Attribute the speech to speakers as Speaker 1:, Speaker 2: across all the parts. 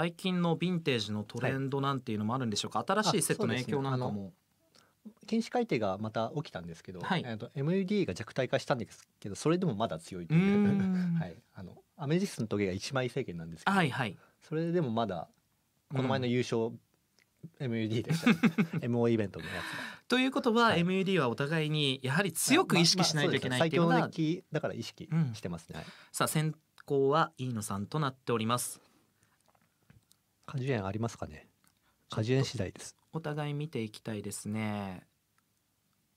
Speaker 1: 最近のヴィンテージのトレンドなんていうのもあるんでしょうか、はい、新しいセットの影響なんかも。検視改定がまた起きたんですけど、はい、MUD が弱体化したんですけどそれでもまだ強いというはい、あのアメジストのトゲが一枚制限なんですけど、はいはい、それでもまだこの前の優勝、うん、MUD でした、ね、MO イベントのやつということは、はい、MUD はお互いにやはり強く意識しないといけないっいうのが、まあまあ、最強のデッキだから意識してますね、うん、さあ先行は飯野さんとなっております果樹園ありますかね果樹園次第ですお互い見ていきたいですね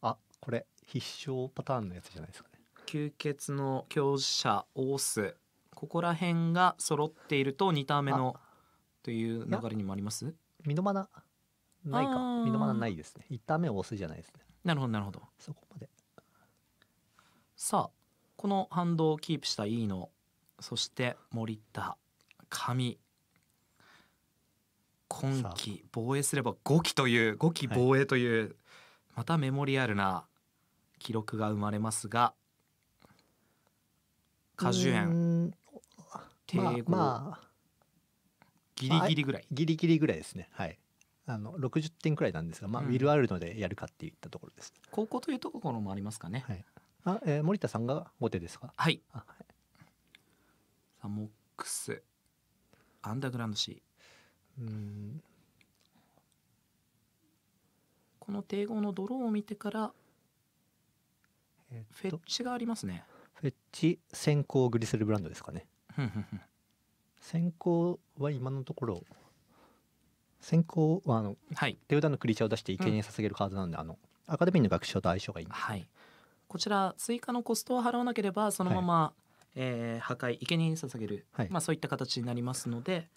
Speaker 1: あこれ必勝パターンのやつじゃないですかね吸血の強者オースここら辺が揃っていると2ターン目のという流れにもありますミノマナないかミノマナないですね1ターン目オースじゃないですねなるほどなるほどそこまでさあこの反動をキープした飯のそして森田神今期防衛すれば5期という5期防衛という、はい、またメモリアルな記録が生まれますが果樹園定合、まあギリギリぐらい、まあ、ギリギリぐらいですねはいあの60点くらいなんですが、まあ、うん、ウィルアルのでやるかっていったところです。高校というところもありますかね。はい、あ、えー、森田さんが後手ですか。はい。はい、サモックス。アンダーグラウンドシー。この帝豪のドローを見てから、フェッチがありますねフェッチ先行グリセルブランドですかね先行は今のところ先行はあの、はい、手札のクリーチャーを出して生贄に捧げるカードなんで、うん、あのアカデミーの学習と相性がいい、はい、こちら追加のコストを払わなければそのまま、はい、えー、破壊生贄に捧げる、はい、まあ、そういった形になりますので、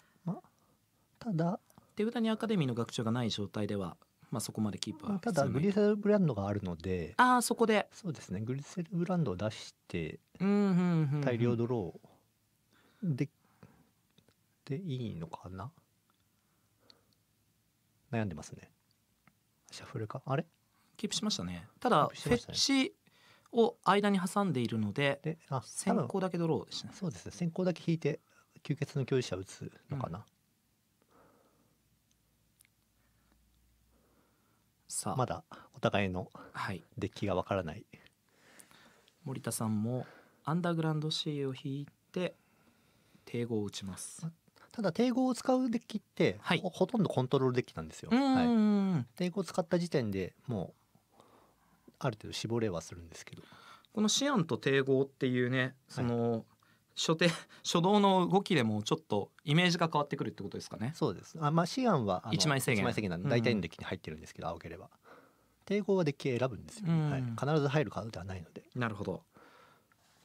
Speaker 1: ただ手札にアカデミーの学長がない状態ではまあそこまでキープはただグリセルブランドがあるのでああそこでそうですねグリセルブランドを出して大量ドローででいいのかな悩んでますねシャッフルかあれキープしましたねただフェッチを間に挟んでいるのでであ先行だけドローでしたねそうですね先行だけ引いて吸血の強授者打つのかな、うんさあまだお互いのデッキがわからない、はい、森田さんもアンダーグラウンド C を引いて定合を打ちますただ帝合を使うデッキって、はい、ほとんどコントロールデッキなんですよ、はい、を使った時点でもうある程度絞れはするんですけどこのシアンと帝合っていうねその、はい初手初動の動きでもちょっとイメージが変わってくるってことですかね。そうです。あまあ思案は一枚制限、一枚制限なんで大体のデッキに入ってるんですけど、うん、青ければ抵抗はデッキ選ぶんですよ、ね、うんはい。必ず入るカードではないので。なるほど。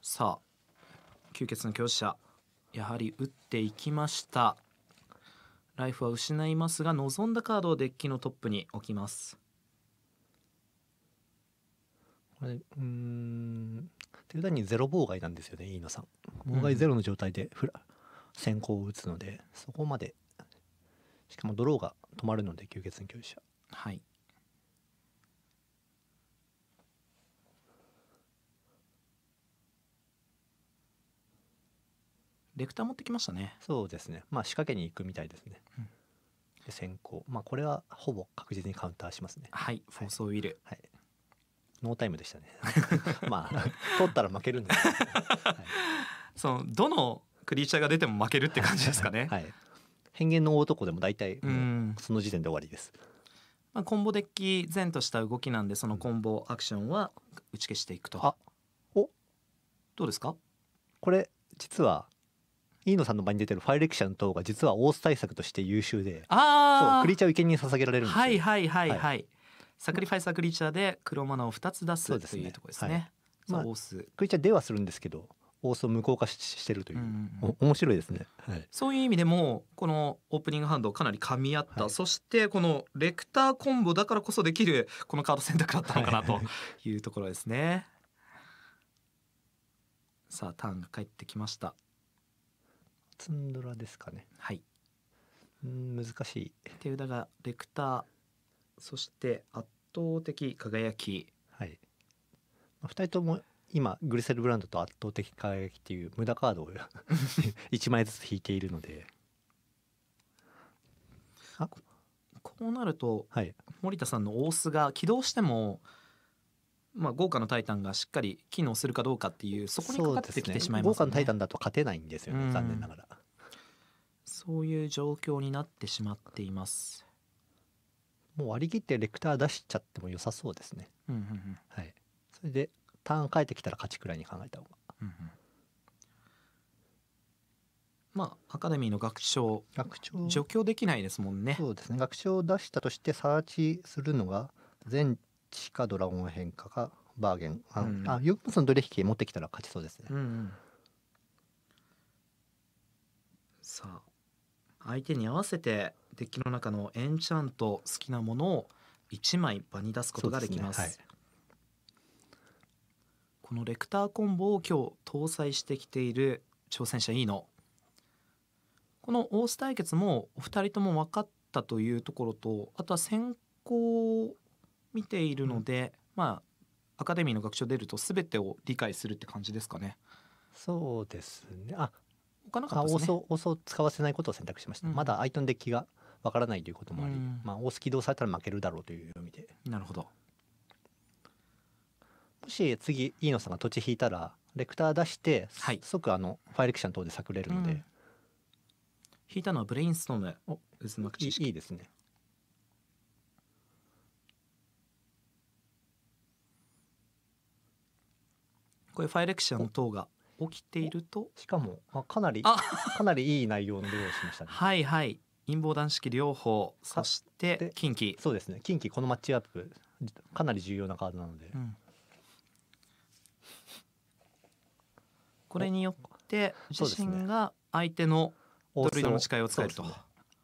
Speaker 1: さあ吸血の強者やはり打っていきました。ライフは失いますが望んだカードをデッキのトップに置きます。これうんっいう段にゼロ妨害なんですよね飯野さん妨害ゼロの状態でフラ、先行を打つのでそこまでしかもドローが止まるので吸血に強者はいレクター持ってきましたねそうですねまあ仕掛けに行くみたいですね、うん、で先行まあこれはほぼ確実にカウンターしますねはいフォースウィルはいノータイムでしたね まあ取ったら負けるんです、はい、そのどのクリーチャーが出ても負けるって感じですかねはい変幻の男でも大体その時点で終わりです、まあ、コンボデッキ前とした動きなんでそのコンボアクションは打ち消していくとあおどうですかこれ実は飯野さんの場に出てるファイレクション等が実はオース対策として優秀であそうクリーチャーを生贄に捧げられるんですはいはいはいはい、はい、サクリファイサークリーチャーで黒マナを二つ出すというところですね。すねまあ、オースクリーチャーではするんですけどオースを無効化ししてるという,、面白いですね、はい、そういう意味でもこのオープニングハンドかなり噛み合った、はい、そしてこのレクターコンボだからこそできるこのカード選択だったのかなというところですね。さあターンが返ってきました。ツンドラですかね。はい。うん難しい。手札がレクターそして圧倒的輝き。はい。2人とも今グリセルブランドと圧倒的輝きっていう無駄カードを1 枚ずつ引いているので。あこうなると、はい、森田さんの大須が起動しても、まあ、豪華のタイタンがしっかり機能するかどうかっていうそこにかかってきてしまいます、ね,、ね豪華のタイタンだと勝てないんですよね、残念ながらそういう状況になってしまっていますもう割り切ってレクター出しちゃっても良さそうですね、うんうんうん、はいそれでターン返ってきたら勝ちくらいに考えた方が、うんうん、まあアカデミーの学長学長除去できないですもんねそうですね学長を出したとしてサーチするのが全地かドラゴン変化かバーゲンあ,、うん、あよくその取引持ってきたら勝ちそうですね、うんうん、さあ相手に合わせてデッキの中のエンチャント好きなものを1枚場に出すことができます、ねはい、このレクターコンボを今日搭載してきている挑戦者いいのこのオース対決もお二人とも分かったというところとあとは先行を見ているので、うん、まあアカデミーの学長出ると全てを理解するって感じですかね。そうですね。あ、他かなかったですね。オ使わせないことを選択しました。うん、まだ相手のデッキがわからないということもあり、うん、まあ、大好き動されたら負けるだろうという意味でなるほどもし次飯野さんが土地引いたらレクター出して、はい、即あのファイレクション等で炸れるので、うん、引いたのはブレインストームお渦巻き知識いいですねこれファイレクション等が起きているとしかも、まあ、かなりかなりいい内容の用意しましたねはいはい陰謀断式両方そして近畿そうですね近畿このマッチアップかなり重要なカードなので、うん、これによって自身が相手のドルイドの誓いを使えると、ね、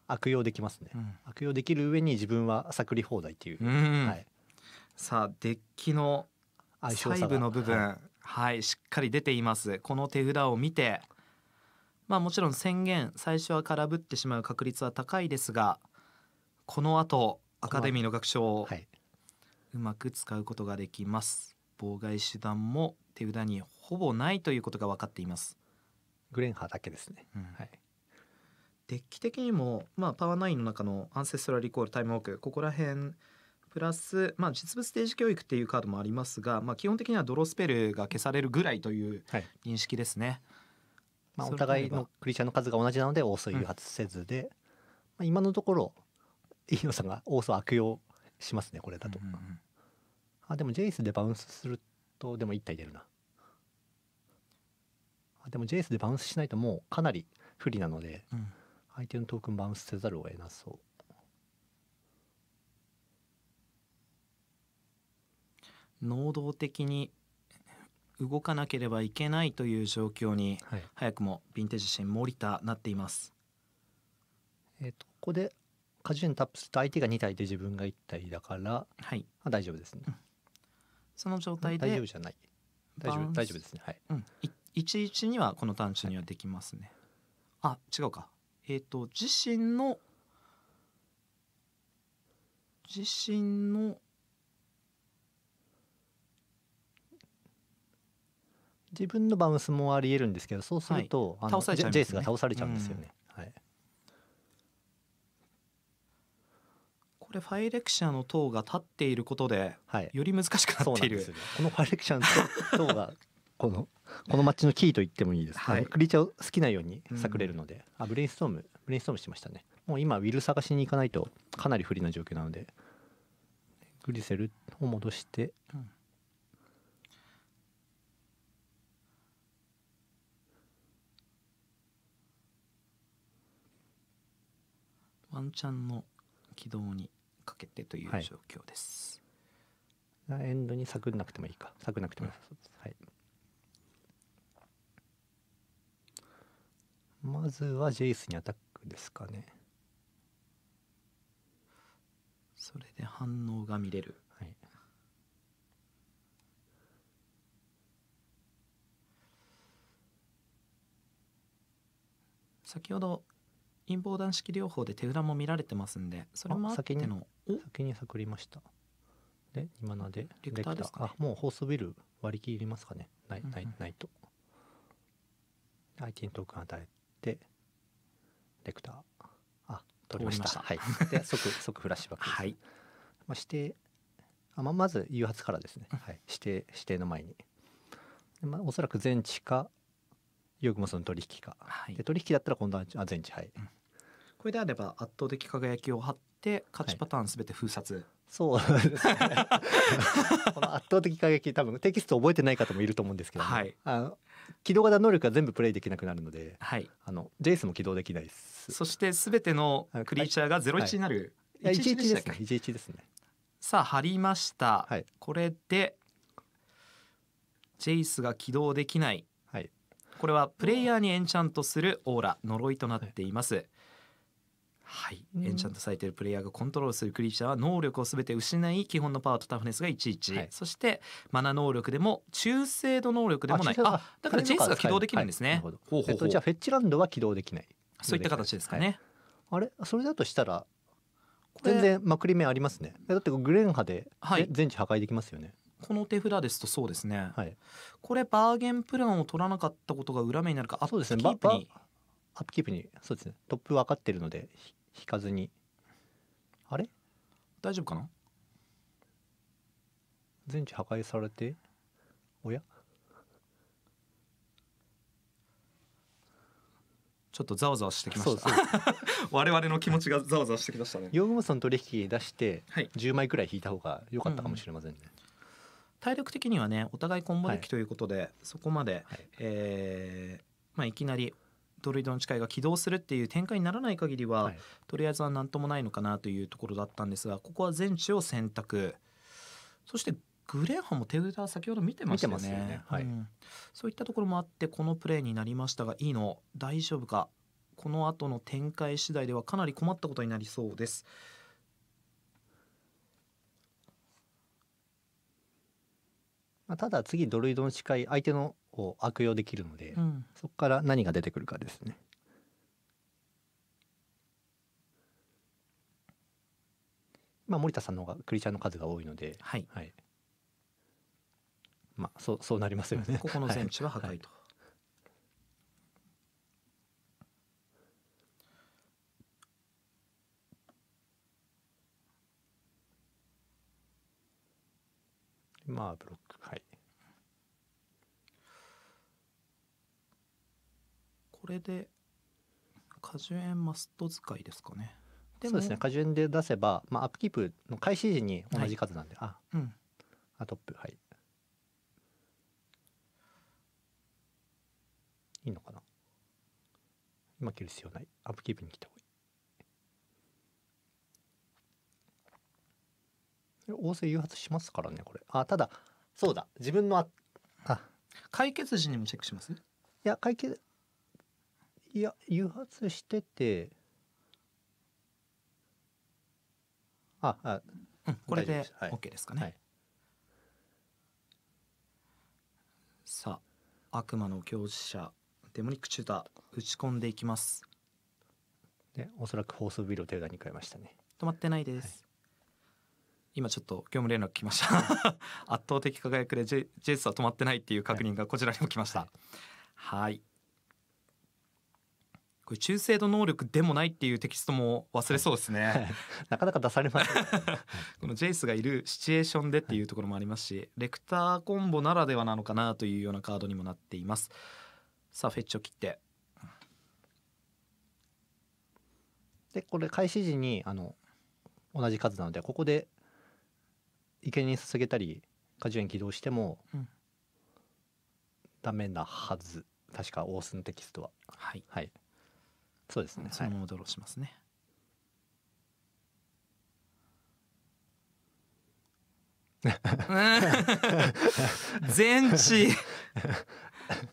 Speaker 1: 悪用できますね、うん、悪用できる上に自分は探り放題っていう、うん、はい、さあデッキの細部の部分、はい、はい、しっかり出ていますこの手札を見てまあもちろん宣言最初は空振ってしまう確率は高いですがこの後アカデミーの学章をうまく使うことができます、妨害手段も手札にほぼないということが分かっていますグレンハーだけですね、うん、はい。デッキ的にも、まあ、パワーナインの中のアンセストラリコールタイムウォークここら辺プラス、まあ、実物ステージ教育っていうカードもありますが、まあ、基本的にはドロースペルが消されるぐらいという認識ですね、まあ、お互いのクリチャーの数が同じなのでオース誘発せずで、うん、まあ、今のところ飯野さんがオー悪用しますねこれだと、うんうん、あでもジェイスでバウンスするとでも1体出るなあでもジェイスでバウンスしないともうかなり不利なので、うん、相手のトークンバウンスせざるを得なそう能動的に動かなければいけないという状況に、はい、早くもヴィンテージシン森田なっています。えーと、ここで果樹園タップすると相手が2体で自分が1体だから、はい、あ大丈夫ですね、うん、その状態で大丈夫じゃない大丈夫大丈夫ですねはい、うん、11にはこの単純にはできますね、はい、あ違うかえっ、ー、と自身の自身の自分のバウンスもありえるんですけどそうすると、はい、倒されちゃね、ジェイスが倒されちゃうんですよね、うん、はい、これファイレクシャーの塔が立っていることで、はい、より難しくなっている、このファイレクシャーの塔がこの このマッチのキーと言ってもいいです、はい、クリーチャーを好きなようにさくれるので、うん、あブレインストームブレインストームしましたねもう今ウィル探しに行かないとかなり不利な状況なのでグリセルを戻して、うんワンチャンの軌道にかけてという状況です、はい、エンドに探らなくてもいいか探らなくてもいいそうです、はいまずはジェイスにアタックですかねそれで反応が見れる、はい、先ほど陰謀断式療法で手札も見られてますんでそれもあっての先に探りましたで今なでリクターですか、ね、あもうホースビル割り切りますかねない,、ないないと相手にトークン与えてレクターあ取りましたましたはいで即 即フラッシュバックです、はいまあ、指定あまあ、まず誘発からですね、はい、指定指定の前にまあ、おそらく全地かよくもその取引か、はい、で取引だったら今度は全地はい、うんこれであれば圧倒的輝きを張って勝ちパターンすべて封殺、はい、そうですね この圧倒的輝き多分テキスト覚えてない方もいると思うんですけど、ね、はい、あの起動型能力が全部プレイできなくなるので、はい、あのジェイスも起動できないですそしてすべてのクリーチャーが01になる、はい、11でしたっ一1ですねさあ貼りました、はい、これでジェイスが起動できない、はい、これはプレイヤーにエンチャントするオーラ呪いとなっています、はいはい、エンチャントされているプレイヤーがコントロールするクリーチャーは能力をすべて失い基本のパワーとタフネスが11、はい、そしてマナ能力でも中精度能力でもないあだからジェイスが起動できるんですね、じゃあフェッチランドは起動できないそういった形ですかね、はい、あれそれだとしたら全然まくり目ありますねだってグレンハで全地破壊できますよね、この手札ですとそうですね、はい、これバーゲンプランを取らなかったことが裏目になるかアップキープに、アップキープにそうですねトップ分かってるので引かずにあれ大丈夫かな全地破壊されておやちょっとざわざわしてきました 我々の気持ちがざわざわしてきましたねヨーグモスの取引出して10枚くらい引いた方が良かったかもしれませんね、うん、体力的にはねお互いコンボ力ということで、はい、そこまで、はい、えー、まあいきなりドロイドの誓いが起動するっていう展開にならない限りは、はい、とりあえずは何ともないのかなというところだったんですがここは全地を選択そしてグレーハンも手札先ほど見てましたねそういったところもあってこのプレーになりましたがいいの大丈夫かこの後の展開次第ではかなり困ったことになりそうです。まあ、ただ次ドルイドの誓い相手のを悪用できるので、うん、そこから何が出てくるかですね。まあ、森田さんの方がクリチャーの数が多いので、はい、はい、まあ、そうそうなりますよね。ここの全地は破壊と、はいまあブロッれで果樹園マスト使いですかねそうですね果樹園で出せば、まあ、アップキープの開始時に同じ数なんで、はい、あ、うん、あトップはいいいのかな今切る必要ないアップキープに来た方がいい大勢誘発しますからねこれあただそうだ自分のああ解決時にもチェックしますいや解決いや誘発しててああ、うん、これで OK ですかね、はい、さあ悪魔の教者デモニックチューター打ち込んでいきますでおそらく放送ビルを手に変えましたね止まってないです、はい今ちょっと業務連絡来ました 圧倒的輝くでジェジェイスは止まってないっていう確認がこちらにも来ましたはいこれ中度能力でもないっていうテキストも忘れそうですね、はい、なかなか出されません このジェイスがいるシチュエーションでっていうところもありますしレクターコンボならではなのかなというようなカードにもなっていますさあフェッチを切ってでこれ開始時にあの同じ数なのでここで池贄に捧げたり果樹園起動しても、うん、ダメなはず確かオースのテキストははい、はい、そうですねそのままドローしますね、全知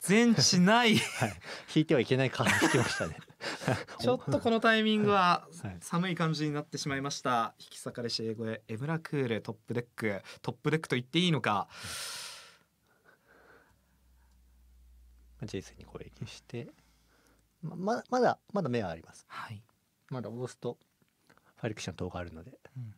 Speaker 1: 全知ないはい、引いてはいけないから引きましたね ちょっとこのタイミングは寒い感じになってしまいました、はい、引き裂かれし英語へエムラクールトップデックトップデックと言っていいのか、はい、ジェイスに攻撃してままだまだ目はあります、はい、まだ押すとファリクション等があるので、うん、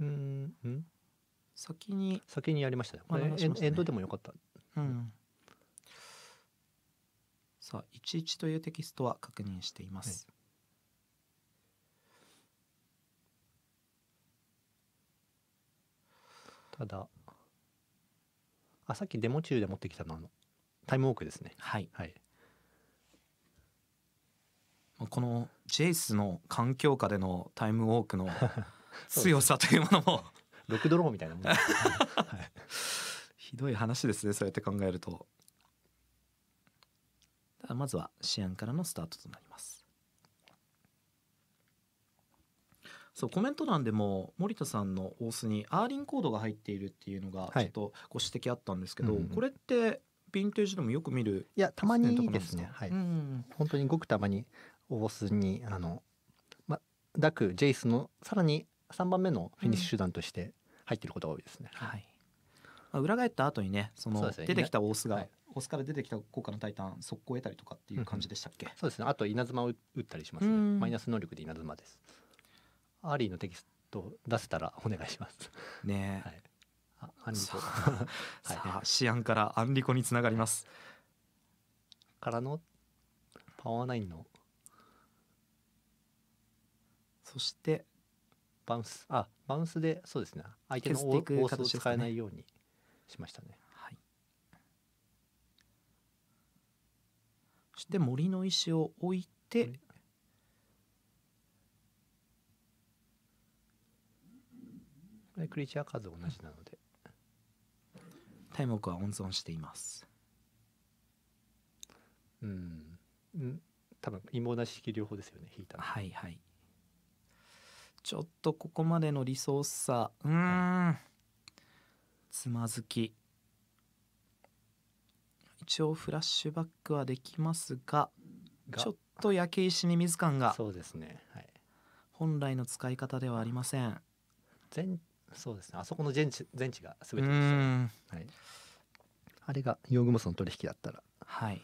Speaker 1: うんうん、先に先にやりましたねこれねエンドでもよかった、うん、さあ11というテキストは確認しています、はいただあさっきデモ中で持ってきたのはタイムウォークですねはい、はい、この JS の環境下でのタイムウォークの 強さというものも6ドローみたいなもん、ね はい、ひどい話ですねそうやって考えるとまずは試案からのスタートとなります。そうコメント欄でも森田さんの大須にアーリンコードが入っているっていうのがちょっとご指摘あったんですけど、はいうん、これってヴィンテージでもよく見るいやたまにですねはい、うん、本当にごくたまに大須にあの、ま、ダクジェイスのさらに3番目のフィニッシュ手段として入っていることが多いですね、うん、はいあ、裏返った後にねその出てきたオースがオスから出てきた効果のタイタン速攻得たりとかっていう感じでしたっけ、うん、そうですねあと稲妻を打ったりしますねマイナス能力で稲妻ですアーリーのテキスト出せたらお願いしますねえ、はいアンリコ、はい、シアンからアンリコにつながりますからのパワーナインのそしてバウンスあバウンスでそうですね相手の大を使えないようにしましたねして森の石を置いてこれクリーチャー数同じなのでイ木は温存していますうん多分芋なし式両方ですよね引いたはいはいちょっとここまでのリソースさうん、はい、つまずき応フラッシュバックはできますがちょっと焼け石に水感がそうですね、はい、本来の使い方ではありません全そうですねあそこの全地全地が全てでした、はい、あれがヨーグモスの取引だったらはい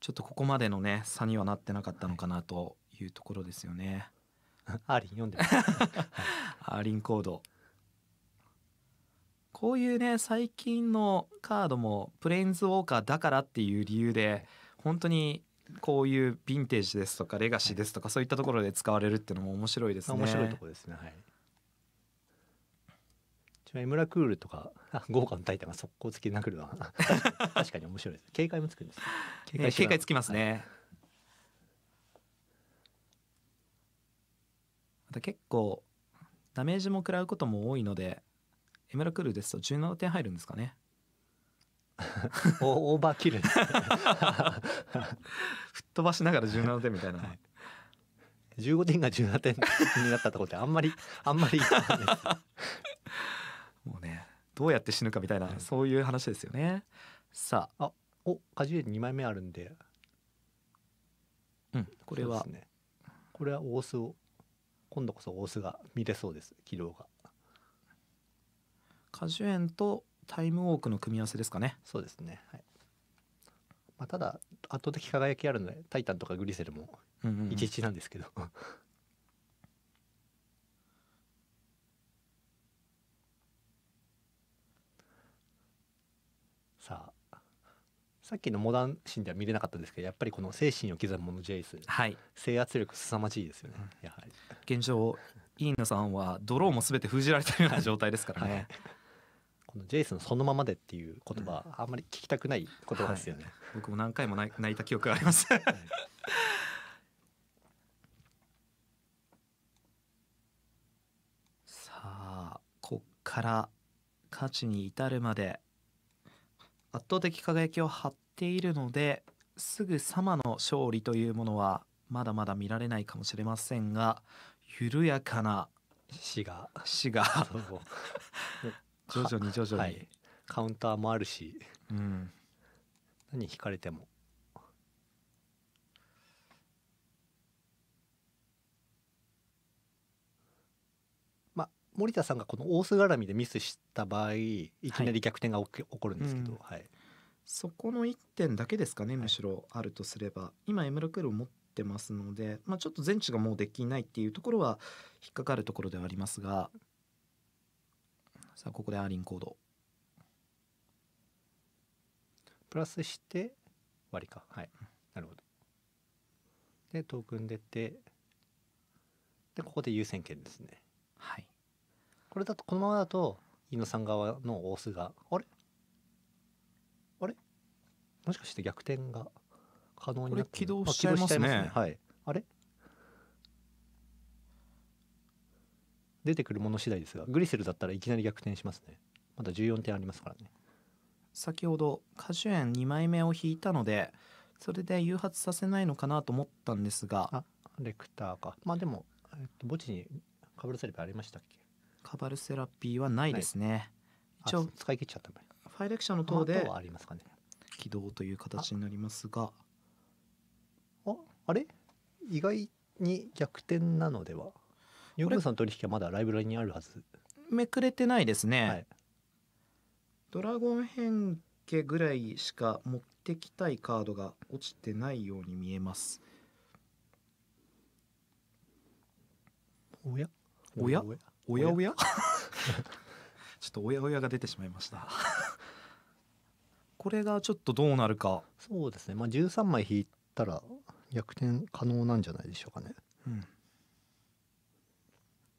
Speaker 1: ちょっとここまでのね差にはなってなかったのかなというところですよね、はい、アーリン読んでます アーリンコードこういうね最近のカードもプレインズウォーカーだからっていう理由で本当にこういうヴィンテージですとかレガシーですとかそういったところで使われるっていうのも面白いですね。面白いとこですね。はい。ちなみに村クールとか豪華のタイタンが速攻付きで殴るのは 確かに面白いです。警戒もつくんです。
Speaker 2: 警戒,、警戒つきますね。は
Speaker 1: い、また結構ダメージも食らうことも多いのでエメラクールですと17点入るんですかね オーバーキル、ね、吹っ飛ばしながら17点みたいな、はい、15点が17点になったところってあんまりあんまり もうねどうやって死ぬかみたいな、はい、そういう話ですよねさああお果樹園2枚目あるんでうんこれは、ね、これは大須を今度こそ大須が見れそうです軌道が果樹園とタイムウォークの組み合わせですかねそうですね、はいまあ、ただ圧倒的輝きあるのでタイタンとかグリセルもいちいちなんですけど、うんうんさあさっきのモダンシーンでは見れなかったですけどやっぱりこの精神を刻むものジェイス、はい、制圧力凄まじいですよね、うん、やはり現状飯野さんはドローも全て封じられたような状態ですからね、はいこのジェイソンそのままでっていう言葉、あんまり聞きたくない言葉ですよね、はい、僕も何回も泣いた記憶がありますはい、さあこっから勝ちに至るまで圧倒的輝きを張っているのですぐさまの勝利というものはまだまだ見られないかもしれませんが緩やかな死が死が 徐々に徐々に、はい、カウンターもあるし、うん、何引かれてもまあ森田さんがこの大須絡みでミスした場合いきなり逆転が起こるんですけど、はい、うんはい、そこの1点だけですかねむしろあるとすれば、今 M クールを持ってますので、まあ、ちょっと全地がもうできないっていうところは引っかかるところではありますがさあここでアーリンコードプラスして割りかはいなるほどでトークン出てでここで優先権ですねはいこれだとこのままだと飯野さん側のオースがあれあれもしかして逆転が可能になってこれ起動しちゃいますね,、はいあれ出てくるもの次第ですがグリセルだったらいきなり逆転しますねまだ14点ありますからね先ほど果樹園2枚目を引いたのでそれで誘発させないのかなと思ったんですがあレクターかまあでも、えっと、墓地にカバルセラピーありましたっけカバルセラピーはないですね一応使い切っちゃったファイレクションの塔で起動という形になりますがああれ意外に逆転なのではヨグさん取引はまだライブラリにあるはずめくれてないですね、はい、ドラゴン変化ぐらいしか持ってきたいカードが落ちてないように見えますおやおやおやおや ちょっとおやおやが出てしまいました これがちょっとどうなるかそうですねまあ13枚引いたら逆転可能なんじゃないでしょうかね、うん、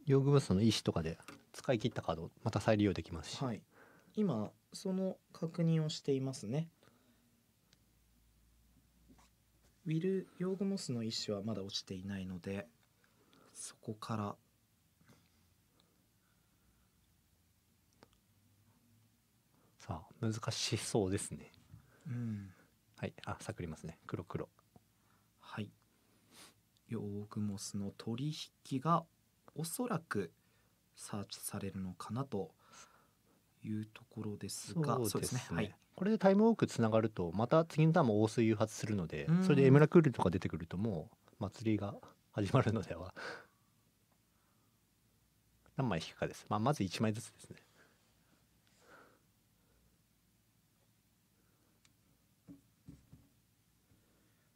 Speaker 1: 用具スの石とかで使い切ったカードまた再利用できますし、はい、今その確認をしていますねウィルヨーグモスの石はまだ落ちていないのでそこからさあ難しそうですねうんはいあさくりますね黒黒はいヨーグモスの取引がおそらくサーチされるのかなというところですがそうですね、ね、はいこれでタイムウォークつながるとまた次のターンも大水誘発するのでそれでエムラクールとか出てくるともう祭りが始まるのでは 何枚引くかです、まあ、まず1枚ずつですね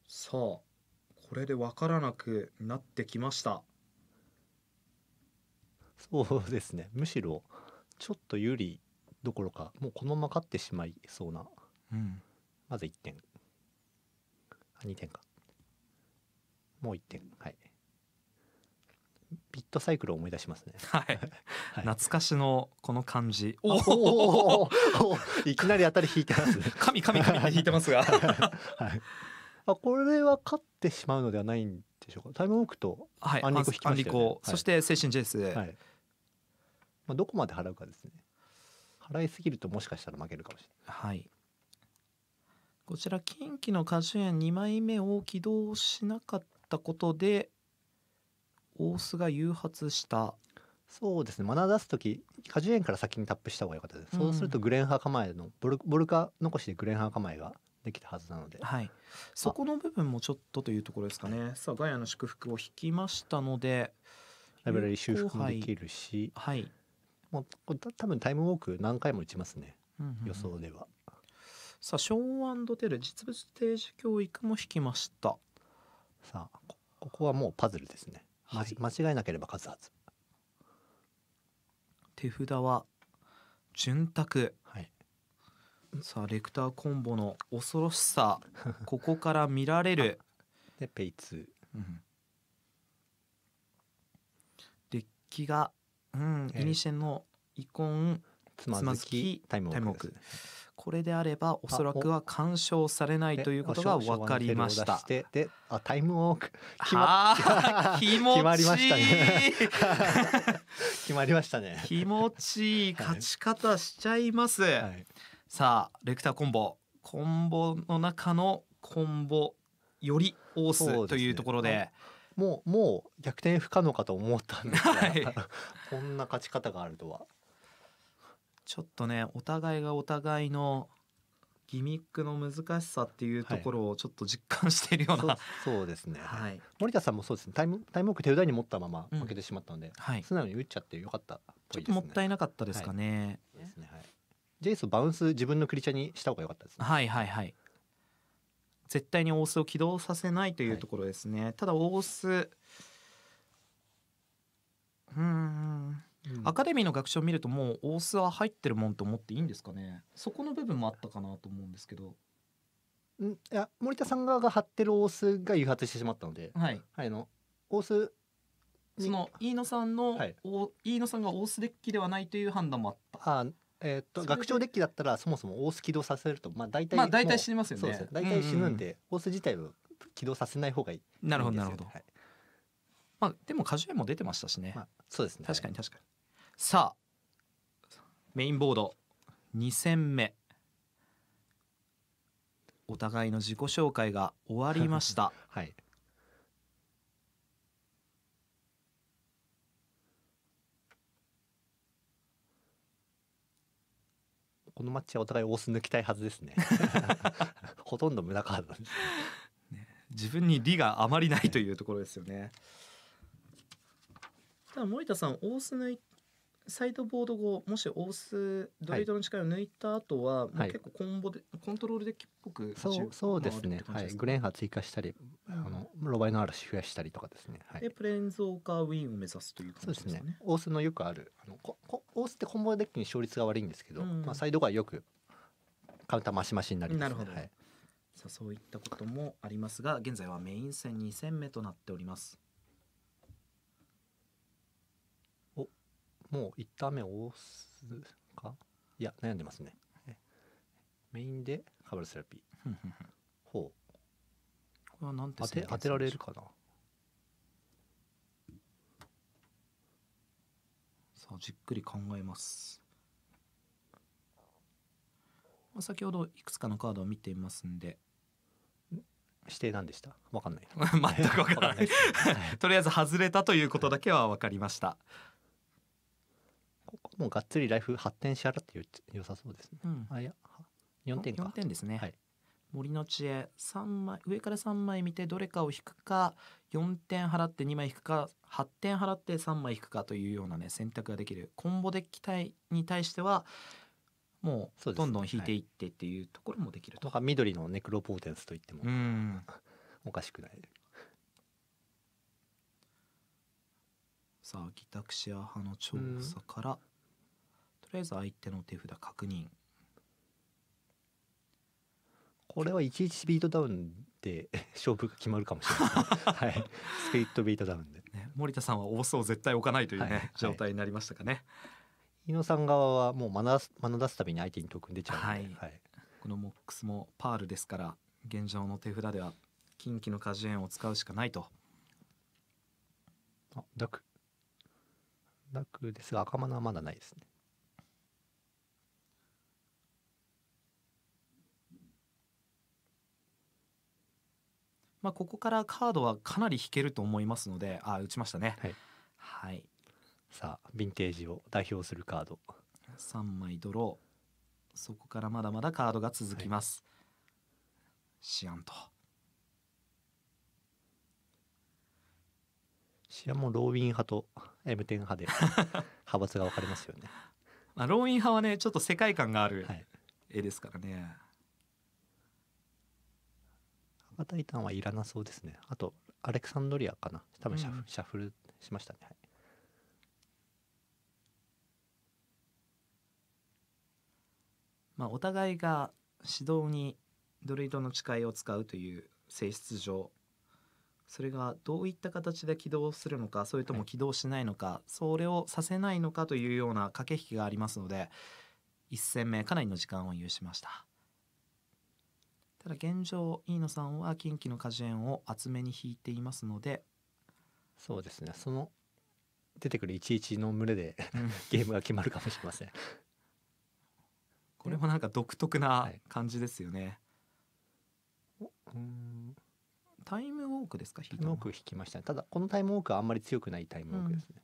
Speaker 1: さあこれで分からなくなってきましたそうですねむしろちょっと有利どころかもうこのまま勝ってしまいそうな、うん、まず1点あ2点かもう1点はいビットサイクルを思い出しますね。はい。はい、懐かしのこの感じ。おおいきなり当たり引いてます、神神神って引いてますが。はい。あこれは勝ってしまうのではないんでしょうかタイムウォークとアンリコ引きましたよね、はい、そして精神 JS、はい、まあ、どこまで払うかですね払いすぎるともしかしたら負けるかもしれないはいこちら近畿の果樹園2枚目を起動しなかったことで大須が誘発したそうですね学出す時果樹園から先にタップした方が良かったです、うん、そうするとグレンハー構えのボルボルカ残しでグレンハー構えができたはずなので、はい、そこの部分もちょっとというところですかね、はさあガヤの祝福を引きましたのでライブラリ修復もできるし、はい、もう多分タイムウォーク何回も打ちますね、うんうん予想ではさあショーンテル実物定時教育も引きましたさあここはもうパズルですね、はい、間違えなければ勝つはず手札は潤沢さあレクターコンボの恐ろしさ ここから見られるでペイツー、うん、デッキがうんイニシェンのコンつまずきタイムオーク、ね、これであればおそらくは干渉されないということが分かりましたであタイムオーク決まあ 決まりましたね決まりましたね気持ちいい勝ち方しちゃいます、はいさあレクターコンボコンボの中のコンボよりオースというところで、ね、もうもう逆転不可能かと思ったんですが、はい、こんな勝ち方があるとはちょっとねお互いがお互いのギミックの難しさっていうところをちょっと実感しているような、はい、そうですね、はい、森田さんもそうですねタイムタイムオーク手札に持ったまま負けてしまったので、うんはい、素直に打っちゃってよかった、ね、ちょっともったいなかったですかね、ですねはいジェイスをバウンス自分のクリチャにした方が良かったですね。はいはいはい。絶対にオースを起動させないというところですね。はい、ただオースうん、ん、アカデミーの学習を見るともうオースは入ってるもんと思っていいんですかねそこの部分もあったかなと思うんですけどんいや森田さん側が張ってるオースが誘発してしまったので、はい、はい、あのオースその飯野さんの、はい、飯野さんがオースデッキではないという判断もあったあえー、っと学長デッキだったらそもそも大須起動させるとまあ大体まあ大体死にますよね大体死ぬんで、大須自体を起動させない方がいいなるほどなるほど、はい、まあでも果樹園も出てましたしね、まあ、そうですね確かに確かに、さあメインボード2戦目お互いの自己紹介が終わりました はいこのマッチはお互いオス抜きたいはずですね ほとんど無駄カードです、ね、自分に利があまりないというところですよねただ森田さんオー抜いサイドボード後もし大須ドリードの力を抜いた後は、はい、結構コンボでコントロールデッキっぽくそうそうですねはい、グレンハー追加したり、うん、あのロバイの嵐増やしたりとかですね、はい、でプレーンオーカーウィンを目指すという感じですねそうですね大須のよくあるあのここ大須ってコンボデッキに勝率が悪いんですけど、うん、まあ、サイドがよくカウンターマしマしになります、ね、なるほど、はい、さあそういったこともありますが現在はメイン戦2戦目となっておりますもう1ターン目を押すかいや悩んでますねメインでカバルセラピーほうこれは何て当て当てられるかなさあじっくり考えます、まあ、先ほどいくつかのカードを見ていますんで指定なんでしたわかんない 全くわからない とりあえず外れたということだけは分かりました、はいここもがっつりライフ発展しあらって良さそうですね、うん、あいや4点か4点ですね、はい、森の知恵3枚上から3枚見てどれかを引くか4点払って2枚引くか8点払って3枚引くかというようなね選択ができるコンボデッキ対に対してはもうどんどん引いていってっていうところもできると、ね、はい、緑のネクロポーテンスといっても おかしくないさあギタクシア派の調査から、うん、とりあえず相手の手札確認これはいちいちビートダウンで 勝負が決まるかもしれない、ね、はい、スピリットビートダウンで、ね、森田さんはオスを絶対置かないというね、はい、状態になりましたかね、は井野さん側はもう間出す間の出すたびに相手に得出ちゃうので、はい、はい、このモックスもパールですから現状の手札では近畿の果樹園を使うしかないとあダクなくですが赤マナはまだないですねまあ、ここからカードはかなり引けると思いますのであ打ちましたね、はい、はい、さあヴィンテージを代表するカード3枚ドローそこからまだまだカードが続きます、はい、シアンと私はもローウィン派と M10 派で 派閥が分かれますよね。まあ、ローウィン派はねちょっと世界観がある絵ですからね。はいアタイタンはいらなそうですねあとアレクサンドリアかな多分シャフうん、シャッフルしましたね、はい、まあお互いが指導にドルイドの誓いを使うという性質上それがどういった形で起動するのかそれとも起動しないのか、はい、それをさせないのかというような駆け引きがありますので1戦目かなりの時間を有しましたただ現状飯野さんは近畿の果樹園を厚めに引いていますのでそうですねその出てくる1ちの群れで、ゲームが決まるかもしれませんこれもなんか独特な感じですよね、はい、うんタイムウォークですか引引きました、ね、ただこのタイムウォークはあんまり強くないタイムウォークですね、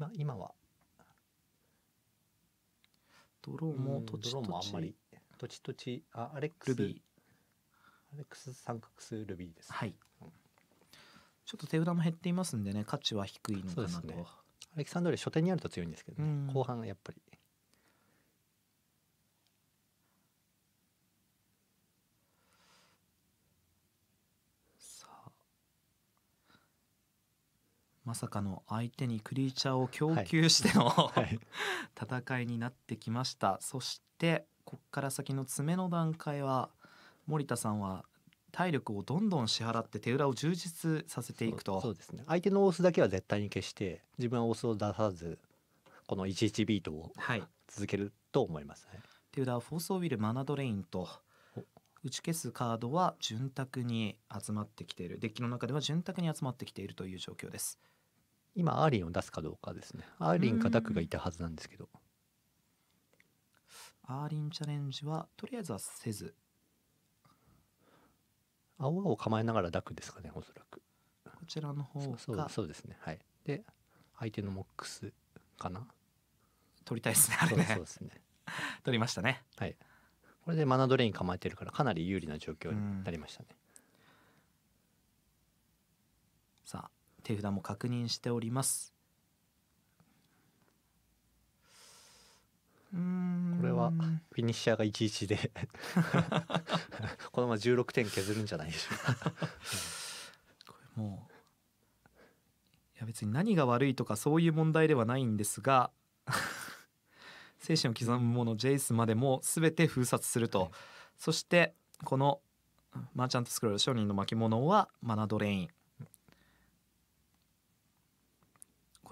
Speaker 1: うん、まあ今はドローも土地土地もあんまり土地土地あアレックスルビーアレックス三角数ルビーです、ね、はい、ちょっと手札も減っていますんでね価値は低いのかなと、ね、アレキサンドリア初手にあると強いんですけどね後半やっぱりまさかの相手にクリーチャーを供給しての、はい、戦いになってきましたそしてここから先の詰めの段階は森田さんは体力をどんどん支払って手裏を充実させていくとそうですね相手のオースだけは絶対に消して自分はオースを出さずこの11ビートを続けると思います、ね、手裏はフォースオビルマナドレインと打ち消すカードは潤沢に集まってきているデッキの中では潤沢に集まってきているという状況です。今アーリンを出すかどうかですねアーリンかダクがいたはずなんですけどアーリンチャレンジはとりあえずはせず青々を構えながらダクですかねおそらくこちらの方がそうですねはいで相手のモックスかな取りたいですねあれねそうですね 取りましたねはいこれでマナドレイン構えてるからかなり有利な状況になりましたね、さあ手札も確認しておりますこれはフィニッシャーが11で このまま16点削るんじゃないでしょうかこれもういや別に何が悪いとかそういう問題ではないんですが精神を刻むものジェイスまでも全て封殺すると、はい、そしてこのマーチャントスクロール商人の巻物はマナドレイン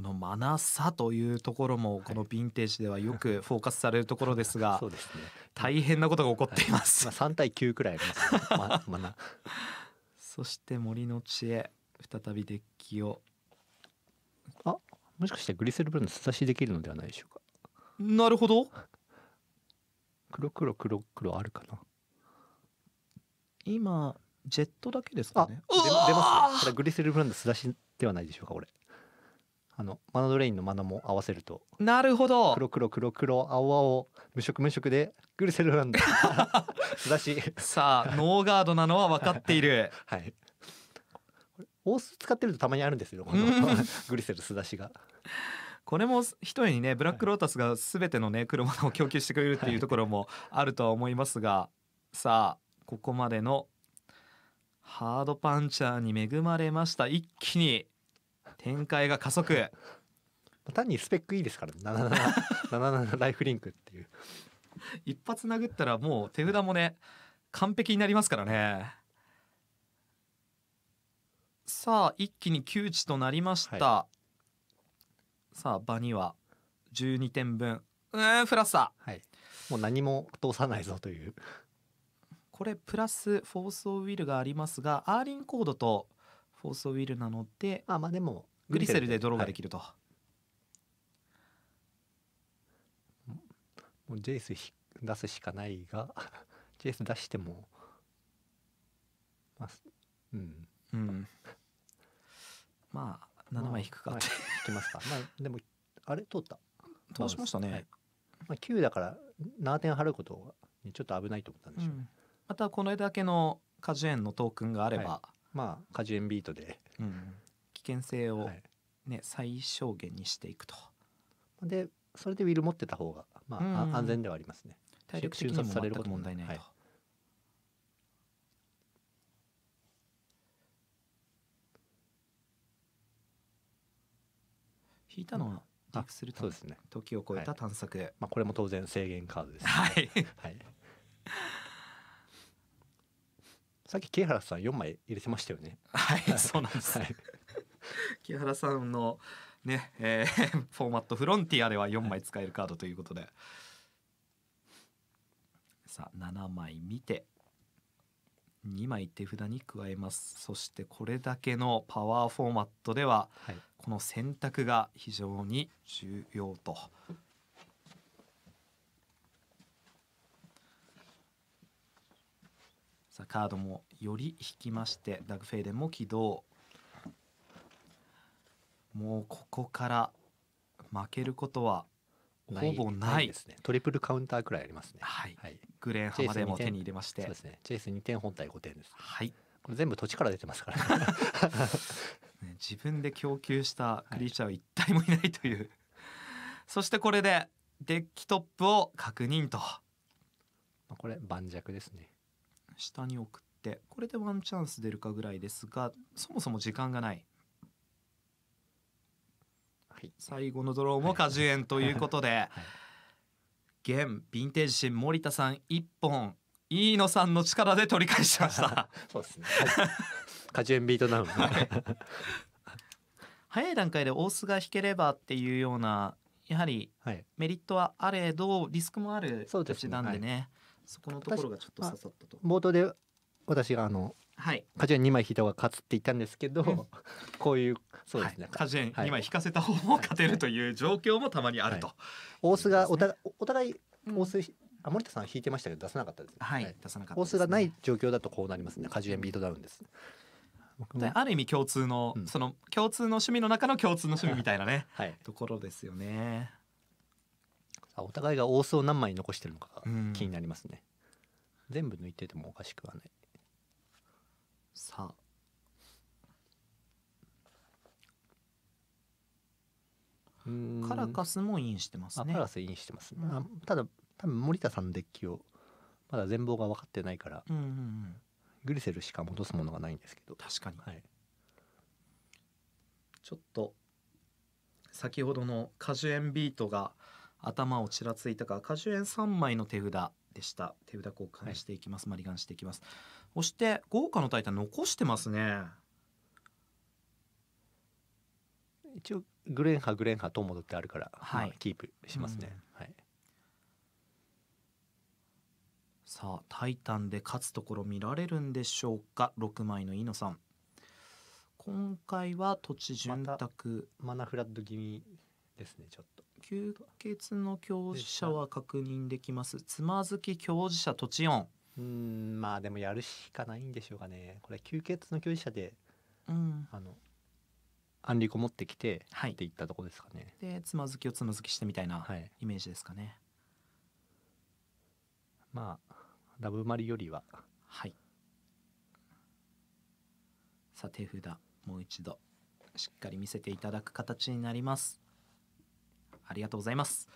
Speaker 1: このマナさというところもこのヴィンテージではよく フォーカスされるところですが、はいすね、大変なことが起こっています、はい、まあ、3対9くらいあります、ね、まマナそして森の知恵再びデッキをあもしかしてグリセルブルーの差しできるのではないでしょうかなるほど黒黒黒黒あるかな今ジェットだけですかね出ますねこれグリセルブランドすだしではないでしょうかこれあのマナドレインのマナも合わせるとなるほど黒黒黒黒青青無色無色でグルセルなんだ素出しさあノーガードなのは分かっている はいオース使ってるとたまにあるんですよこの グリセル素出しが。これも一重にねブラックロータスが全てのね車物を供給してくれるっていうところもあるとは思いますが、はい、さあここまでのハードパンチャーに恵まれました一気に展開が加速単にスペックいいですから7 7 7七ライフリンクっていう一発殴ったらもう手札もね完璧になりますからねさあ一気に窮地となりました、はい、さあ場には12点分うんフラッサー、はい、もう何も通さないぞというこれプラスフォース・オブ・ウィルがありますがアーリンコードとフォースウィルなのでまあまあでもグリセルでドローができると、はい、もうジェイス出すしかないが ジェイス出してもまあうん、うん、まあ7枚引くかって、まあ、きますかまあでもあれ通った通しましたね、はい、まあ、9だから7点払うことにちょっと危ないと思ったんでしょう、うん、またこれだけの果樹園のトークンがあれば、はいまあ、果樹園ビートで、うん、危険性をね、はい、最小限にしていくと。でそれでウィル持ってた方が、まあ、うん、安全ではありますね。体力的にも全く問題ないと。はい、引いたのは、うん、するね、時を超えた探索、はい、まあ、これも当然制限カードです、ね、はい、はいさっき木原さん4枚入れてましたよね。はい、そうなんです。はい、木原さんのね、えー、フォーマットフロンティアでは4枚使えるカードということで。さあ7枚見て2枚手札に加えますそしてこれだけのパワーフォーマットでは、はい、この選択が非常に重要と。さあカードもより引きましてダグ・フェイデンも起動もうここから負けることは
Speaker 2: ほぼないですね
Speaker 1: トリプルカウンターくらいありますねはい、はい、グレーンハマでも手に入れましてそうですねチェイス2点本体5点ですはいこれ全部土地から出てますから、ね、自分で供給したクリーチャーは一体もいないという、はい、そしてこれでデッキトップを確認とこれ盤石ですね下に送ってこれでワンチャンス出るかぐらいですがそもそも時間がない、はい、最後のドローも果樹園ということで、現ヴィンテージ新森田さん1本飯野さんの力で取り返しました そうですね、果樹園ビートダウン、はい、早い段階で大須が引ければっていうようなやはりメリットはあれどリスクもある土地なんでね。そこのところがちょっと刺さったと冒頭で私があの、はい、果樹園2枚引いた方が勝つって言ったんですけど、こういうそうですね、果樹園2枚引かせた方も勝てるという状況もたまにあると、はい、大須がおたお互い大須、うんあ森田さん引いてましたけど出さなかったです、ね、はい、出さなかった、ね、オースがない状況だとこうなりますね。果樹園ビートダウンです。ある意味共通の、うん、その共通の趣味の中の共通の趣味みたいなね、はい、ところですよね。あお互いが大須を何枚残してるのか気になりますね、うん、全部抜いててもおかしくはないさあカラカスもインしてますねカラスインしてます、ね、うん、ただ多分森田さんのデッキをまだ全貌が分かってないから、うんうんうん、グリセルしか戻すものがないんですけど確かに、はい、ちょっと先ほどの果樹園ビートが頭をちらついたか果樹園3枚の手札でした手札交換していきます、はい、マリガンしていきますそして豪華のタイタン残してますね一応グレンハグレンハトモドってあるから、はい、まあ、キープしますね、うん、はい、さあタイタンで勝つところ見られるんでしょうか6枚のイノさん今回は土地潤沢、ま、マナフラッド気味ですねちょっと吸血の強者は確認できますつまずき強者土地音うんまあでもやるしかないんでしょうかねこれ吸血の強者で、うん、あのアンリコ持ってきて、はい、っていったとこですかねでつまずきをつまずきしてみたいなイメージですかね、はい、まあラブマリよりははいさあ手札もう一度しっかり見せていただく形になりますありがとうございます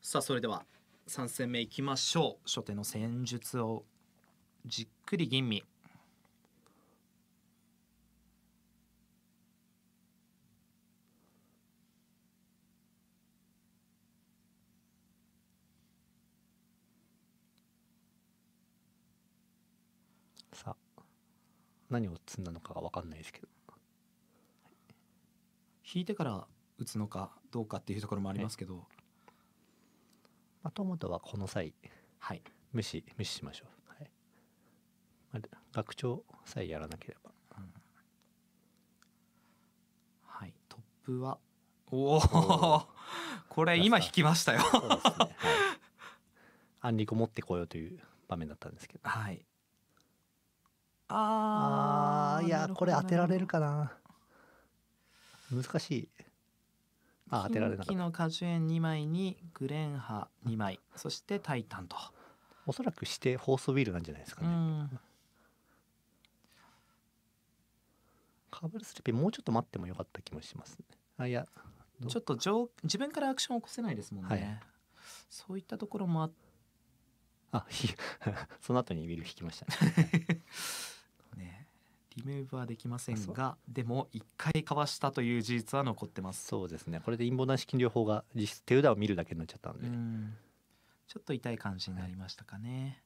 Speaker 1: さあそれでは三戦目いきましょう初手の戦術をじっくり吟味さあ何を積んだのかが分かんないですけど、引いてから打つのかどうかっていうところもありますけど、まあ、トマトはこの際、はい、無視無視しましょう、はいまあ、学長さえやらなければ、うん、はいトップはおおこれ今引きましたよそうですね、はい、アンリコ持ってこようという場面だったんですけどはいああいやこれ当てられるかな難しいあ当てられなかの果樹園2枚にグレンハ2枚、うん、そしてタイタンとおそらくしてホースウィールなんじゃないですかね、うん、カブルスリピもうちょっと待ってもよかった気もしますねあいやちょっと上自分からアクションを起こせないですもんね、はい、そういったところもああ その後にウィル引きましたね リムーブはできませんがでも1回かわしたという事実は残ってますそうですねこれで陰謀な資金療法が実質手札を見るだけになっちゃったんでちょっと痛い感じになりましたかね、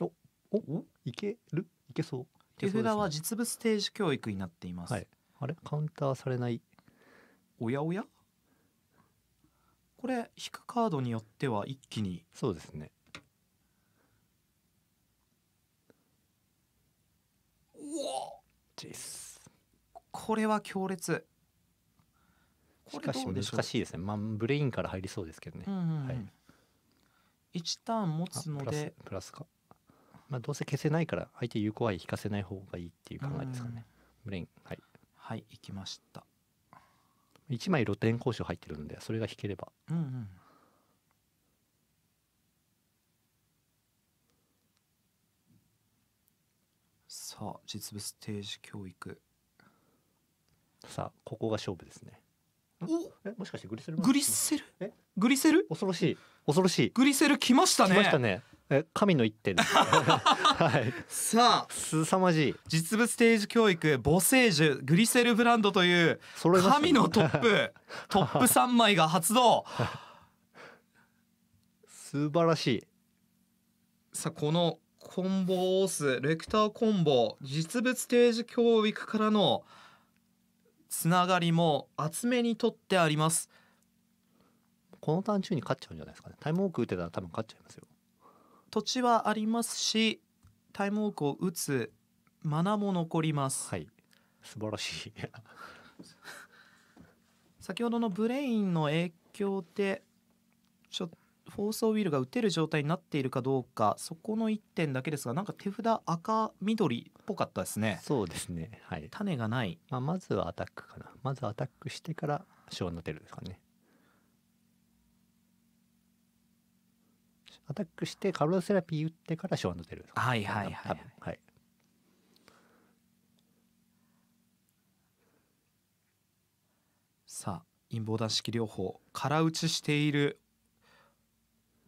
Speaker 1: はい、おおいけるいけそう手札は実物定時教育になっています、はい、あれカウンターされないおやおやこれ引くカードによっては一気にそうですねですこれは強烈しかし難しいですねまあブレインから入りそうですけどね、うんうんうん、はい、1ターン持つのでプラスかまあどうせ消せないから相手有効愛引かせない方がいいっていう考えですかね、ブレインはいはい行きました1枚露天交渉入ってるんでそれが引ければ、うん、さあ実物ステージ教育さあここが勝負ですねおえもしかしてグリセルグリセルえグリセル恐ろしい恐ろしいグリセル来ましたね来ましたねえ神の一点 はいさあ凄まじい実物ステージ教育母聖樹グリセルブランドという神のトップ トップ三枚が発動 素晴らしいさあこのコンボオースレクターコンボ実物定時教育からのつながりも厚めにとってありますこのターン中に勝っちゃうんじゃないですかねタイムウォーク打てたら多分勝っちゃいますよ土地はありますしタイムウォークを打つマナも残りますはい素晴らしい 先ほどのブレインの影響でちょっフォースオウィルが打てる状態になっているかどうかそこの1点だけですがなんか手札赤緑っぽかったですねそうですねはい種がない、まあ、まずはアタックかなまずアタックしてから昭和の手ですかねアタックしてカロセラピー打ってから昭和の手ですか、はいはいはいはい、はい、さあ陰謀断式療法空打ちしている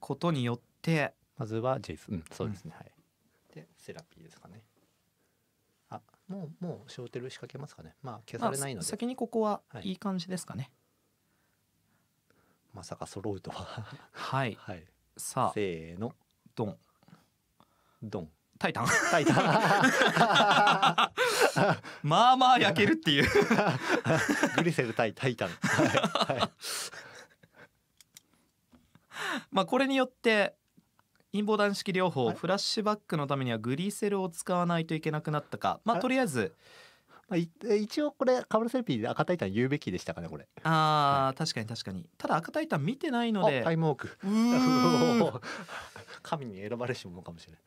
Speaker 1: ことによってまずはジェイス、うん、そうですね、うん、はいでセラピーですかねあもうもう小テル仕掛けますかねまあ消されないので、まあ、先にここはいい感じですかね、はい、まさか揃うとははい、はい、さあせーのドンドンタイタンタイタン まあまあ焼けるっていう グリセルイタイタン、はい、はいまあ、これによって陰謀断式療法フラッシュバックのためにはグリセルを使わないといけなくなったかまあとりあえずまあ、一応これカブルセルピーで赤タイタン言うべきでしたかねこれあ、はい、確かに確かにただ赤タイタン見てないのでタイムウォーク 神に選ばれし者かもしれない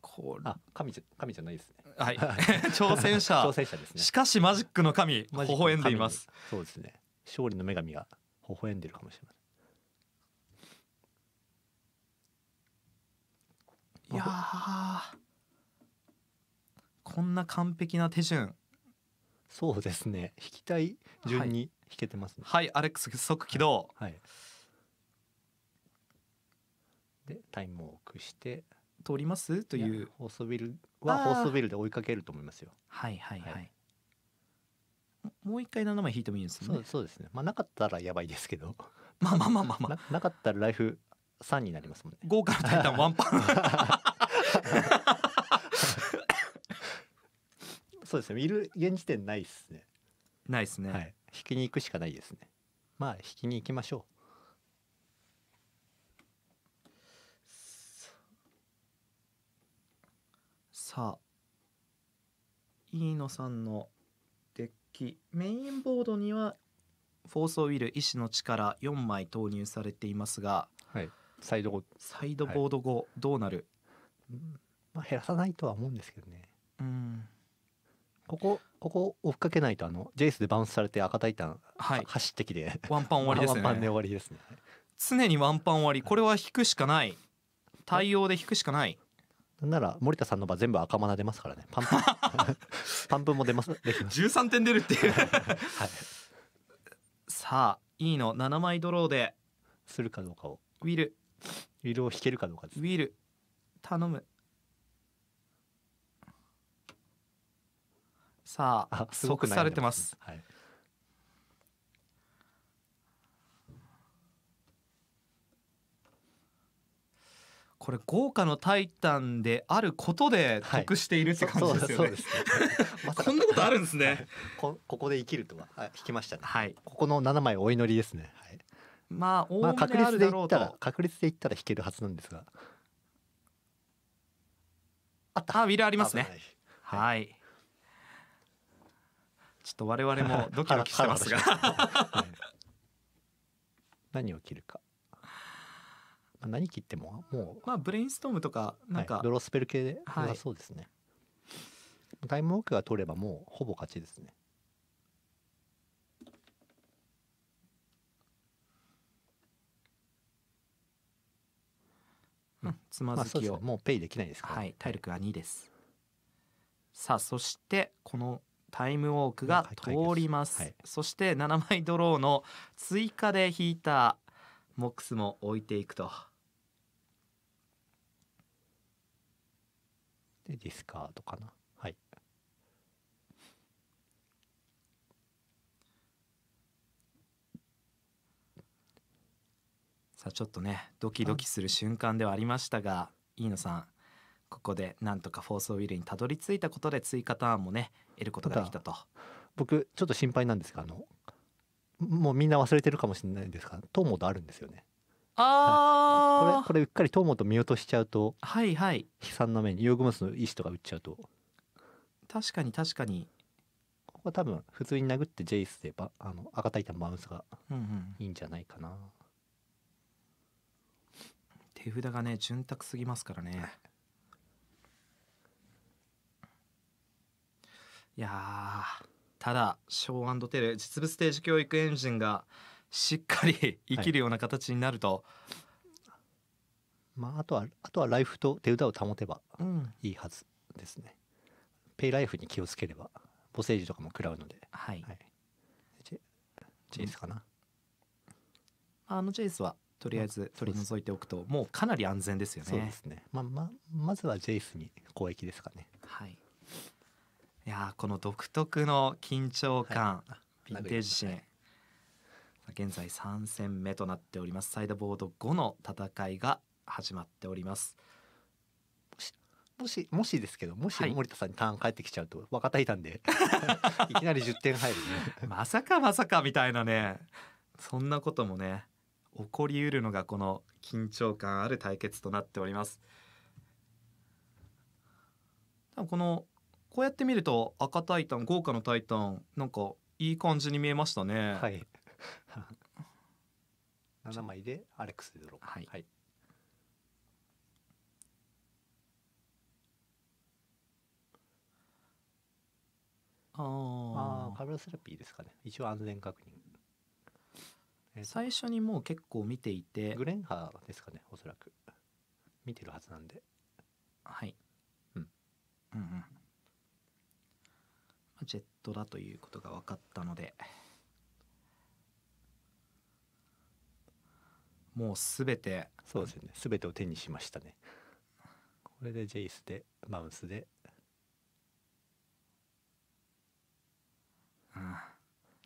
Speaker 1: これ神じゃ神じゃないですねはい 挑戦者 挑戦者ですねしかしマジックの神微笑んでいますそうですね勝利の女神が微笑んでるかもしれませんいやこんな完璧な手順そうですね引きたい順に引けてますね、はい、はい、アレックス即起動、はい、はい、でタイムをーくして通りますという放送ビルは放送ビルで追いかけると思いますよはいはいはい、はい、もう一回7枚引いてもいいですねそうですねまあなかったらやばいですけどまあまあまあまあまあなかったらライフ三になりますもんね。豪華二人とワンパン。そうですね。いる現時点ないですね。ないですね。はい。引きに行くしかないですね。まあ引きに行きましょう。さあ飯野さんのデッキメインボードにはフォース・オウィル医師の力四枚投入されていますがサイドサイドボード後、どうなる、はい、まあ、減らさないとは思うんですけどねうんここここ追っかけないとあのジェイスでバウンスされて赤タイタン、はい、走ってきてワンパン終わりですねワンパンで終わりですね常にワンパン終わりこれは引くしかない対応で引くしかないなんなら森田さんの場全部赤マナ出ますからねパンプ パンプも出ますできます13点出るっていうはい、さあ E の7枚ドローでするかどうかをウィルウィルを引けるかどうかですウィル頼むさああすごく即されてますはい、これ豪華のタイタンであることで得しているって感じですよそうですねまさかこんなことあるんですねこここで生きるとは、はい、引きましたねはいここの7枚お祈りですねはいまあ、まあ、確率で言ったら確率で言ったら引けるはずなんですがあったあビルありますねはい、はい、ちょっと我々も ドキドキしてますが何を切るか何切ってももうまあブレインストームとかなんか、はい、ドロスペル系で良さそうですね、はい、大ークが取ればもうほぼ勝ちですねつまずきを、もうペイできないですから、はい、体力が2です、はい、さあそしてこのタイムウォークが通ります、はい、そして7枚ドローの追加で引いたモックスも置いていくとでディスカードかなはいさあちょっとねドキドキする瞬間ではありましたが、飯野さんここでなんとかフォースウィルにたどり着いたことで追加ターンもね得ることができたと僕ちょっと心配なんですがあのもうみんな忘れてるかもしれないんですがトーモードあるんですよねああ、はい、これこれうっかりトーモード見落としちゃうとはいはい悲惨な目にヨーグマスの石とか打っちゃうと確かに確かにここは多分普通に殴ってジェイスでばあの赤タイタンバウンスがいいんじゃないかな、うんうん手札がね潤沢すぎますからねいやただショーテル実物ステージ教育エンジンがしっかり 生きるような形になると、はい、まああとはあとはライフと手札を保てばいいはずですね、うん、ペイライフに気をつければ母セ児ジとかも食らうのではい、はい、ジェイスかな、うん、あのジェイスはとりあえず取り除いておくと、もうかなり安全ですよね。そうですね。まあままずはジェイスに攻撃ですかね。はい。いやこの独特の緊張感、はい、ヴィンテージシーン。はい現在三戦目となっておりますサイドボード五の戦いが始まっておりますもしもしもしですけどもし森田さんにターン帰ってきちゃうと若手いたんで いきなり十点入るねまさかまさかみたいなねそんなこともね起こりうるのがこの緊張感ある対決となっております。このこうやって見ると赤タイタン豪華のタイタンなんかいい感じに見えましたね。はい。7 枚でアレックスゼロはい。はい、ああカルロスラピーですかね一応安全確認最初にもう結構見ていてグレンハーですかねおそらく見てるはずなんではい、うん、うんうんまあ、ジェットだということが分かったのでもうすべてそうですねすべてを手にしましたねこれでジェイスでマウスでうん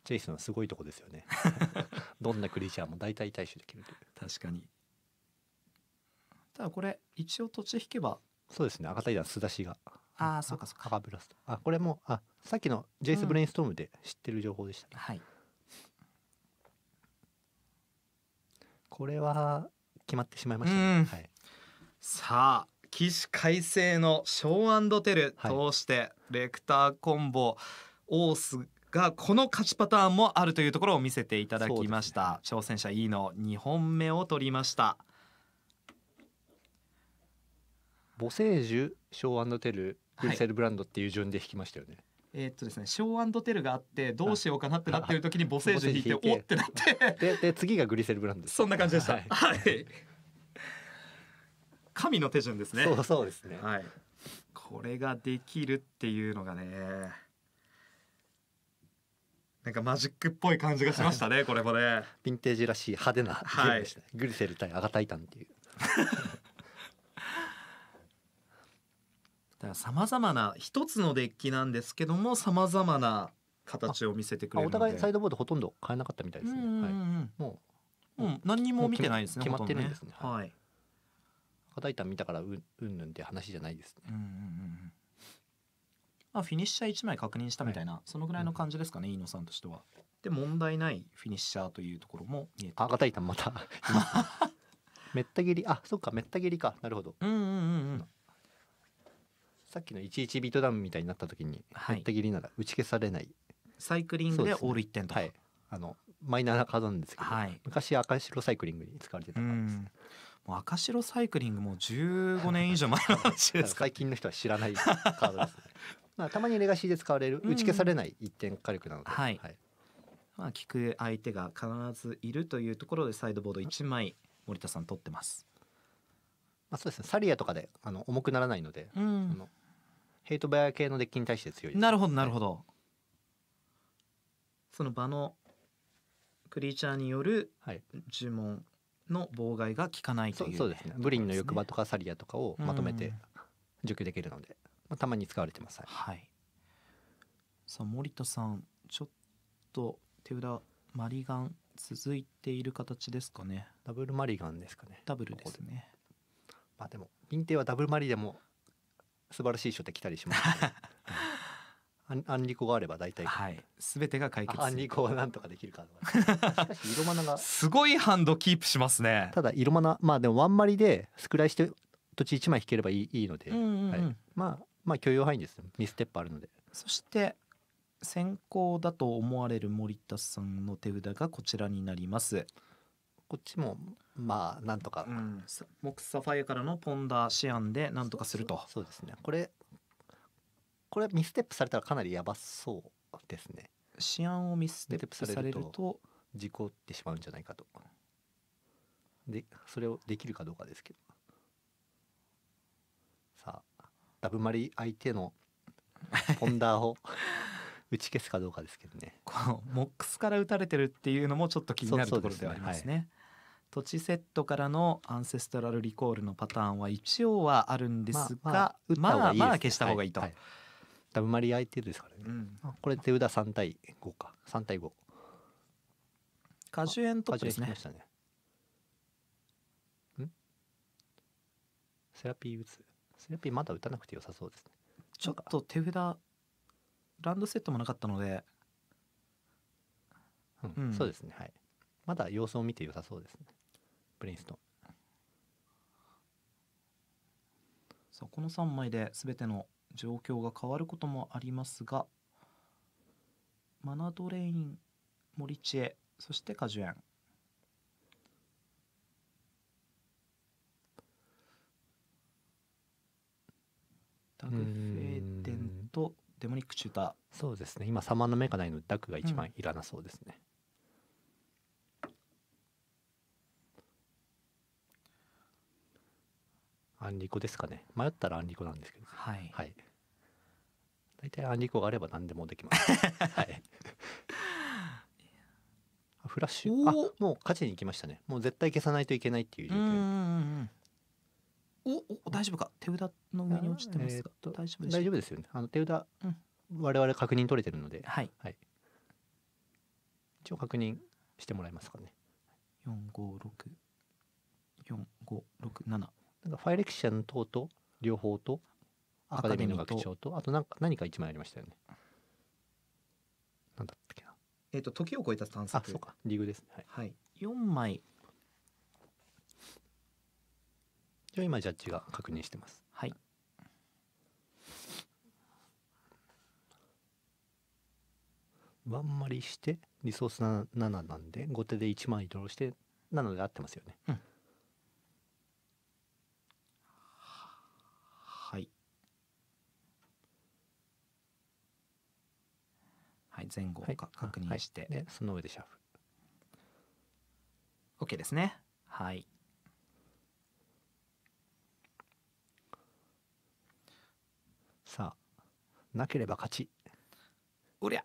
Speaker 1: ジェイスのすごいとこですよね どんなクリーチャーも大体対処できるという確かにただこれ一応土地引けばそうですね赤タイダーすだしがああそうかそうか赤ブラストあこれもあさっきのジェイスブレインストームで知ってる情報でしたね、うん、はいこれは決まってしまいましたね、はい、さあ起死回生のショーアンドテル通してレクターコンボ、はい、オースがこの勝ちパターンもあるというところを見せていただきました、ね、挑戦者 E の2本目を取りました母星ージュショーテルグンセルブランドっていう順で弾きましたよね、はいえー、っとですね、ショーテルがあってどうしようかなってなってる時にボセージュ弾いておってなってでで次がグリセルブランドそんな感じでした、はい、はい、神の手順ですねそうそうですねはいこれができるっていうのがねなんかマジックっぽい感じがしましたね、これもね。ヴィンテージらしい派手なはい、グリセル対アガタイタンっていう。ださまざまな一つのデッキなんですけどもさまざまな形を見せてくれるお互いサイドボードほとんど変えなかったみたいですね。はい、もう、うん、何にも見てないですね。決まってるんですね。ねはい。アガタイタン見たからうんうんぬんって話じゃないですね。うんうんうん。まあ、フィニッシャー1枚確認したみたいな、はい、そのぐらいの感じですかね、うん、飯野さんとしては。で問題ないフィニッシャーというところも見えてあがたいたまた めった切りあそっかめった切りかなるほど。うんうんうんうんさっきの11ビートダウンみたいになった時に、はい、めった切りなら打ち消されないサイクリングでオール1点と、ね、はい、あのマイナーなカードなんですけど、はい、昔赤白サイクリングに使われてたからです、ね、もう赤白サイクリングもう15年以上前の話です最近の人は知らないカードです、ねまあ、たまにレガシーで使われる、打ち消されない一点火力なので、はい、はい、まあ、聞く相手が必ずいるというところでサイドボード1枚森田さん取ってます。まあ、そうですねサリアとかであの重くならないので、うん、のヘイトベア系のデッキに対して強いなるほどなるほど、はい、その場のクリーチャーによる呪文の妨害が効かないという、ねはい、そうですねブリンの欲場とかサリアとかをまとめて除去できるので、まあ、たまに使われてます、はい、さあ森田さんちょっと手裏マリガン続いている形ですかねダブルマリガンですかねダブルですねまあでも認定はダブルマリでも素晴らしい書で来たりします、ねアンリコがあれば大体、はい、全てが解決アンリコはなんとかできるか色マナが すごいハンドキープしますねただ色マナまあでもワンマリでスクライして土地一枚引ければいいいいので、うんうんうんはい、まあまあ許容範囲ですミステップあるのでそして先行だと思われる森田さんの手札がこちらになりますこっちもまあなんとか、うん、モクサファイアからのポンダーシアンでなんとかするとそうですねこれこれミステップされたらかなりやばそうですねシアンをミステップされると事故ってしまうんじゃないかとでそれをできるかどうかですけどダブマリ相手のポ ンダーを打ち消すかどうかですけどね。このモックスから打たれてるっていうのもちょっと気になるところではありますね。すねはい、土地セットからのアンセストラルリコールのパターンは一応はあるんですが、まあまあ、消した方がいいと。はいはい、ダブマリ相手ですからね。うん、これで宇田三対五か、三対五。果樹園トップですね。ねセラピー打つ。スヌーピーまだ打たなくて良さそうですねちょっと手札ランドセットもなかったので、うん、うん、そうですねはいまだ様子を見て良さそうですねプレインストンさあこの3枚で全ての状況が変わることもありますがマナドレインモリチエそして果樹園フェ作テンとデモニックチューターそうですね今サマの目がないのでダクが一番いらなそうですね、うん、アンリコですかね迷ったらアンリコなんですけどはい、はい、大体アンリコがあれば何でもできます はいフラッシュあもう勝ちに行きましたねもう絶対消さないといけないっていう状況おお大丈夫か手札の上に落ちてますか、えー、大丈夫です大丈夫ですよねあの手札、うん、我々確認取れてるので、はい、はい、一応確認してもらえますかね456456なんかファイレクシアの塔と両方とアカデミーの学長とあとなんか何か一枚ありましたよねなんだっけなえっ、ー、と時を超えた探索あそうかリグですねはい、はい、4枚今ジャッジが確認してます。はい。ワンマリしてリソース 7, 7なんで後手で1枚ドローしてなで合ってますよね。うん、はい。はい、前後か確認して、はいはその上でシャーフ。OK ですね。はい。なければ勝ちおりゃ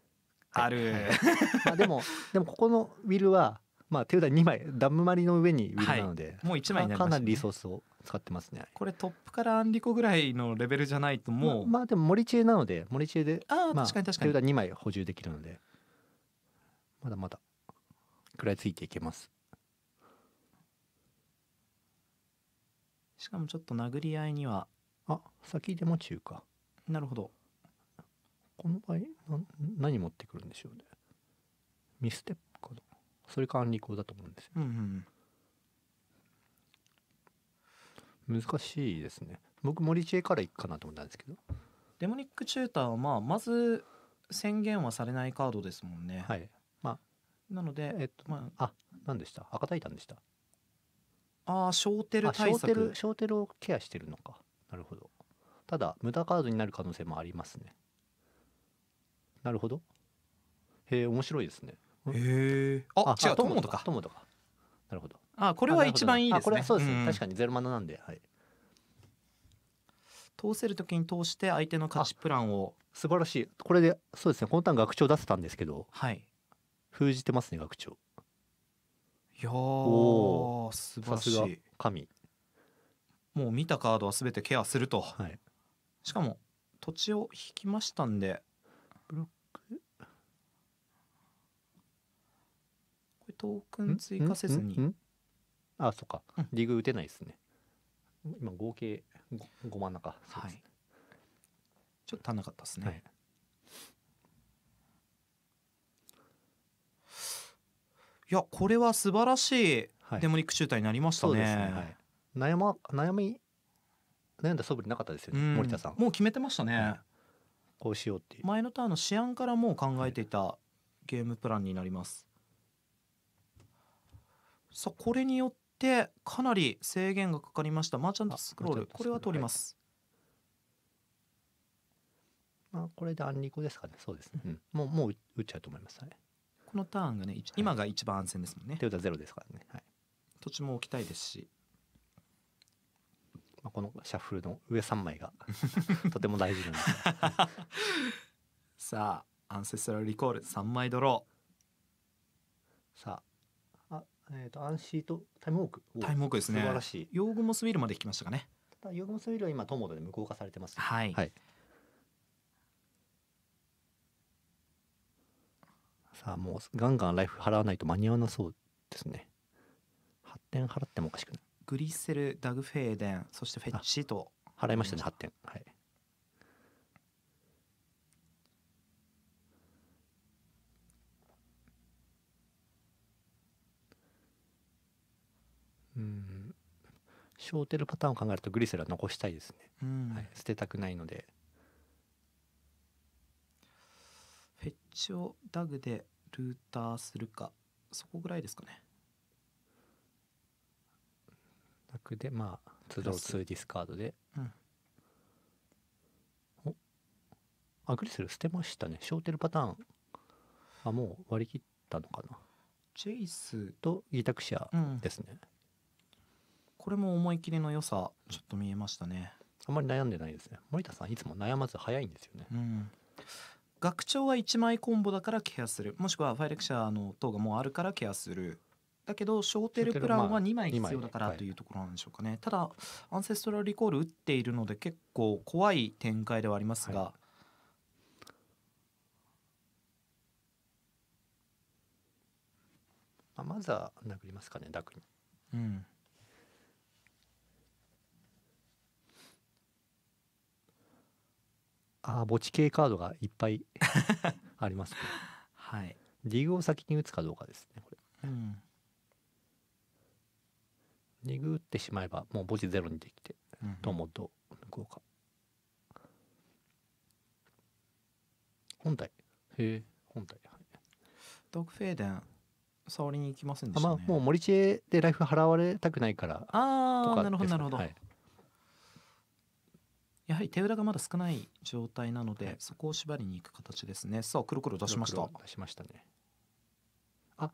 Speaker 1: ある、はいはい、まあでも でもここのウィルはまあ手札2枚ダムマリの上にウィルなので、はい、もう一枚、ね、かなりリソースを使ってますねこれトップからアンリコぐらいのレベルじゃないともう、ま、まあでも森知恵なので森知恵であ、まあ、確かに確かに手札2枚補充できるのでまだまだ食らいついていけますしかもちょっと殴り合いにはあ先でも中かなるほどこの場合何持ってくるんでしょうねミステップかなそれかアンリコだと思うんですよ、うんうん、難しいですね僕森知恵からいくかなと思ったんですけどデモニックチューターはまあまず宣言はされないカードですもんねはいまあなのでえっとまああ何でした赤タイタンでしたああショーテル対策ーテルをケアしてるのかなるほどただ無駄カードになる可能性もありますねなるほどへえ面白いですねへえあ違うトモとかトモとかなるほどあこれは一番いいですねそうです、ね確かにゼロマナなんではい通せる時に通して相手の価値プランを素晴らしいこれでそうですねこの単学長出せたんですけどはい封じてますね学長いやお素晴らしい神もう見たカードは全てケアすると、はい、しかも土地を引きましたんでブロックこれトークン追加せずにああそっか、うん、リグ打てないですね今合計 5, 5真ん中、ね、はいちょっと足んなかったですね、はいいやこれは素晴らしいデモニック中退になりましたね。ねはい、悩ま悩み悩んだ素振りなかったですよね、森田さん。もう決めてましたね。こうしようっていう前のターンの試案からもう考えていたゲームプランになります、さあこれによってかなり制限がかかりましたマーチャントスクロールこれは通ります、まあ、これでアンリコですかねそうですね、うん、もうもう打っちゃうと思います、はこのターンがね、今が一番安全ですもんね、はい、手札ゼロですからね、はい、土地も置きたいですしまあ、このシャッフルの上3枚が とても大事なんです さあアンセスラルリコール3枚ドローさああえっ、ー、とアンシートタイムウォークタイムウォークですね素晴らしいヨーモスウィルまで引きましたかねただヨーモスウィルは今トモドで無効化されてます、ね、はい、はい、さあもうガンガンライフ払わないと間に合わなそうですね8点払ってもおかしくないグリッセルダグフェーデンそしてフェッチと払いましたね8点はいうんショーテルパターンを考えるとグリセルは残したいですね、はい、捨てたくないのでフェッチをダグでルーターするかそこぐらいですかねでまあ都道2ディスカードで、うん、アグリスル捨てましたねショーテルパターンあもう割り切ったのかなチェイスとギタクシアですね、うん、これも思い切りの良さちょっと見えましたねあんまり悩んでないですね森田さんいつも悩まず早いんですよね、うん、学長は1枚コンボだからケアするもしくはファイレクシャーの塔がもうあるからケアするだけどショーテルプランは2枚必要だからというところなんでしょうかね、ただアンセストラルリコール打っているので結構怖い展開ではありますが、はいまあ、まずは殴りますかねダクに。うん、ああ墓地系カードがいっぱいあります はい。リーグを先に打つかどうかですねこれ。うんにぐってしまえばもう母子ゼロにできて、うん、友と向こうか本体へえ本体はいドッグフェーデン触りに行きませんでした、ね、まあもう森知恵でライフ払われたくないからああ、なるほどなるほど、はい、やはり手裏がまだ少ない状態なので、はい、そこを縛りに行く形ですねさあくる出しました出しましたねあ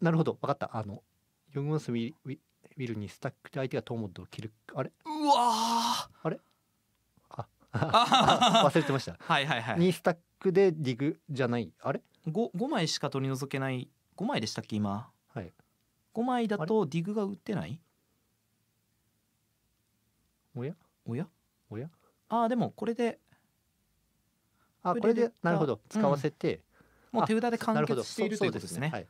Speaker 1: なるほど分かったあのヨグマスビルにスタックで相手がトーモッドを切るあれうわあれあ
Speaker 2: 忘れてましたはいはいはいに
Speaker 1: スタックでディグじゃないあれ 5, 5枚しか取り除けない5枚でしたっけ今はい5枚だとディグが打ってないおやおやおやああでもこれであこれでなるほど使わせて、うん、もう手札で完結しているということですね、はい、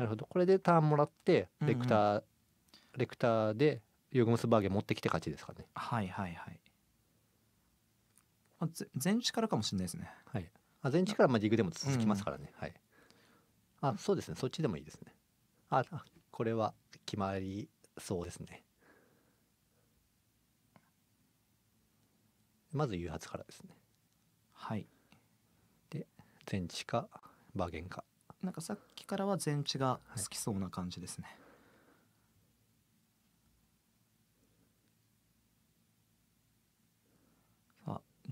Speaker 1: なるほどこれでターンもらってレクター、うんうん、レクターでヨグゴムスバーゲン持ってきて勝ちですかねはいはいはい、まあ、前置からかもしれないですねはいあ前置からまあディグでも続きますからね、うん、はいあそうですねそっちでもいいですねあこれは決まりそうですねまず誘発からですねはいで前置かバーゲンかなんかさっきからは全地が好きそうな感じですね。はい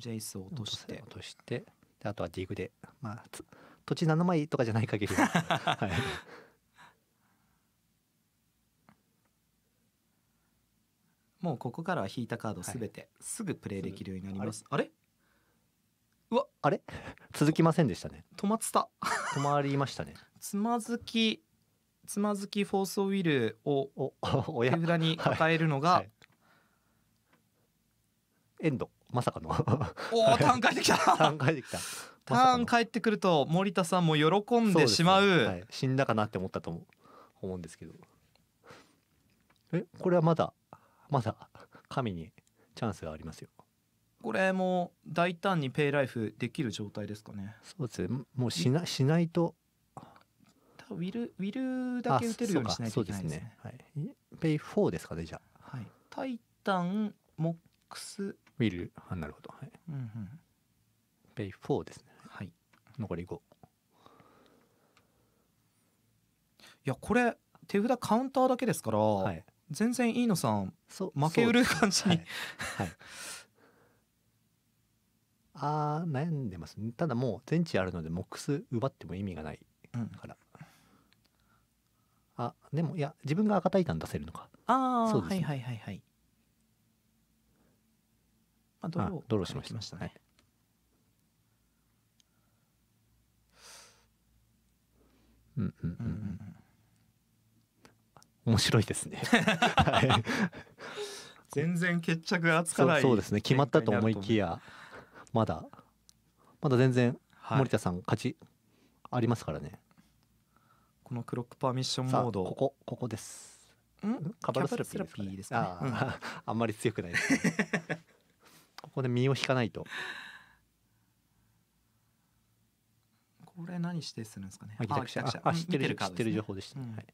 Speaker 1: ジェイスを落として落としてあとはディグでまあ土地7枚とかじゃない限りは、はい、もうここからは引いたカードすべてすぐプレイできるようになります、あれうわあれ 続きませんでしたね止まってた止まりましたねつまずきつまずきフォースウィルをおお手札に抱えるのが、はいエンドまさかのおおターン帰ってきたターン帰ってきたターン帰ってくると森田さんも喜んでしまう、ねはい、死んだかなって思ったと思う思うんですけどえこれはまだまだ神にチャンスがありますよこれも大胆にペイライフできる状態ですかね。そうですね。もうしなしないと。ウィルウィルだけ打てるようにしないといけないですね。すねはい。ペイフォーですかねじゃあ。はい。タイタンモックスウィルあなるほどはい。うんうん。ペイフォーですね。はい。残り五。いやこれ手札カウンターだけですから、はい、全然飯野さん負けうる感じに、はい、はい あ悩んでます、ただもう全治あるのでモックス奪っても意味がないから、うん、あでもいや自分が赤タイタン出せるのか
Speaker 2: ああそうです、ね、は
Speaker 1: いはいはいはいまあドロードローしましたね、はいうんうんうん、うん、面白いですね。はい、全然決着がつかないそうですね決まったと思いきやまだまだ全然森田さん勝ちありますからね、はい、このクロックパーミッションモードここここですカバルスラピーですか、あんまり強くないです、ね、ここで身を引かないとこれ何指定するんですかね。あ、来た知ってる、ね、知ってる情報でした、うんはい。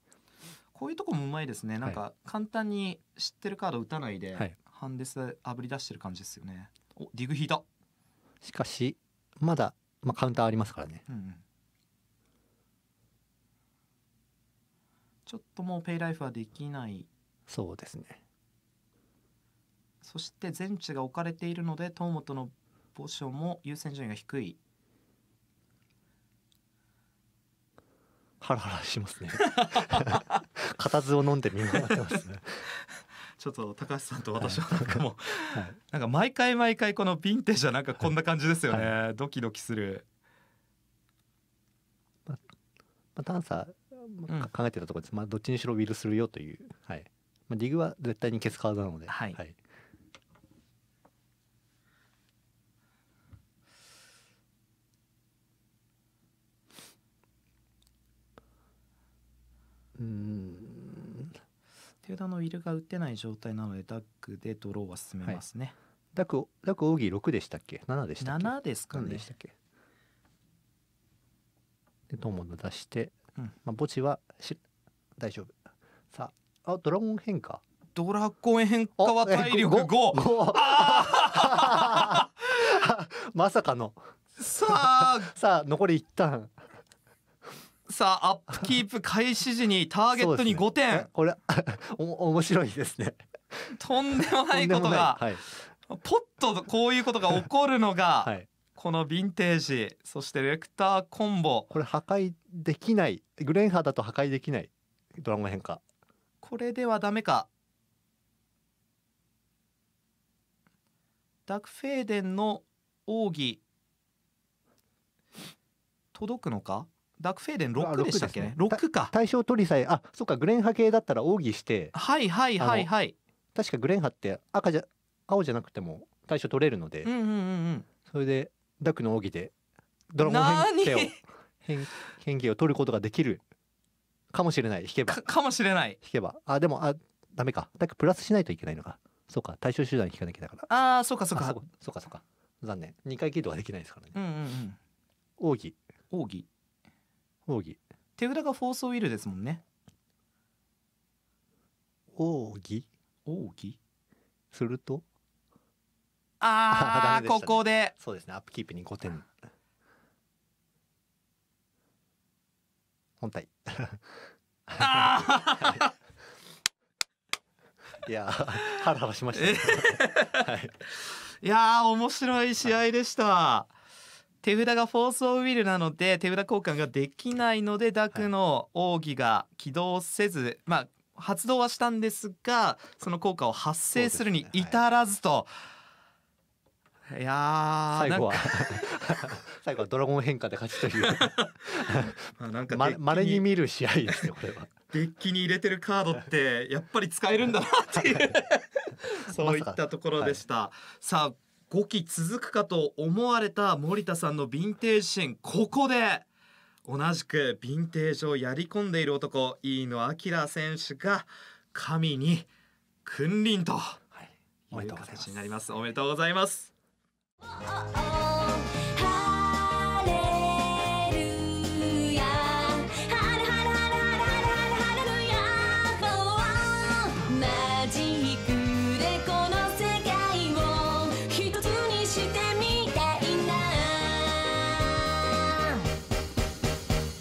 Speaker 1: こういうとこもうまいですね。なんか簡単に知ってるカード打たないで、ハンデスあぶり出してる感じですよね。お、ディグ引いた。しかしまだ、まあ、カウンターありますからね、うんちょっともうペイライフはできないそうですねそして全地が置かれているので東本のポジションも優先順位が低いハラハラしますね 固唾を飲んで見守ってますねちょっと高橋さんと私はなんかもう、はい、なんか毎回毎回このヴィンテージはなんかこんな感じですよね、はい、ドキドキする。まあ、まあ、ダンサー、考えてたところです、うん、まあどっちにしろウィルするよという、はい、まあ、ディグは絶対に消すカーなので。はい、はいうん手札のウィルが打てない状態なのでダックでドローは進めますね、はい、ダックダックオーギー6でしたっけ7でしたっけ7ですかねでしたっけでドモン出して、うん、まあ、墓地はし大丈夫さああドラゴン変化ドラゴン変化は体力 5! まさかのさあ さあ残り一旦さあアップキープ開始時にターゲットに5点、ね、これ お面白いですねとんでもないことが、はい、ポッとこういうことが起こるのが、はい、このヴィンテージそしてレクターコンボこれ破壊できないグレンハーだと破壊できないドラゴン変化これではダメかダクフェーデンの奥義届くのかダクフェーデン6でしたっけねか対象取りさえあそっかグレンハ系だったら奥義してはいはいはいはい確かグレンハって赤じゃ青じゃなくても対象取れるので、うんうんうん、それでダックの奥義でドラゴン 変形を変変形を取ることができるかもしれない引けばかもしれない引けばあでもあダメかダックプラスしないといけないのかそうか対象手段引かなきゃだからああそうかそうかそうかそうか残念2回キートはできないですからねうんうんうん奥義奥義奥義手札がフォースウィルですもんね奥義奥義するとああ、ね、ここでそうですねアップキープに5点本体 いやハラハラしました、はい、いや面白い試合でした、手札がフォース・オブ・ウィルなので手札交換ができないのでダクの奥義が起動せず、はい、まあ発動はしたんですがその効果を発生するに至らずと。ねはい、いや最後は 最後はドラゴン変化で勝ちという まあなんかまれに見る試合ですねこれはデッキに入れてるカードってやっぱり使えるんだなっていう そういったところでした、さあ5期続くかと思われた森田さんのヴィンテージシーンここで同じくヴィンテージをやり込んでいる男飯野明選手が神に君臨という形になります、おめでとうございます。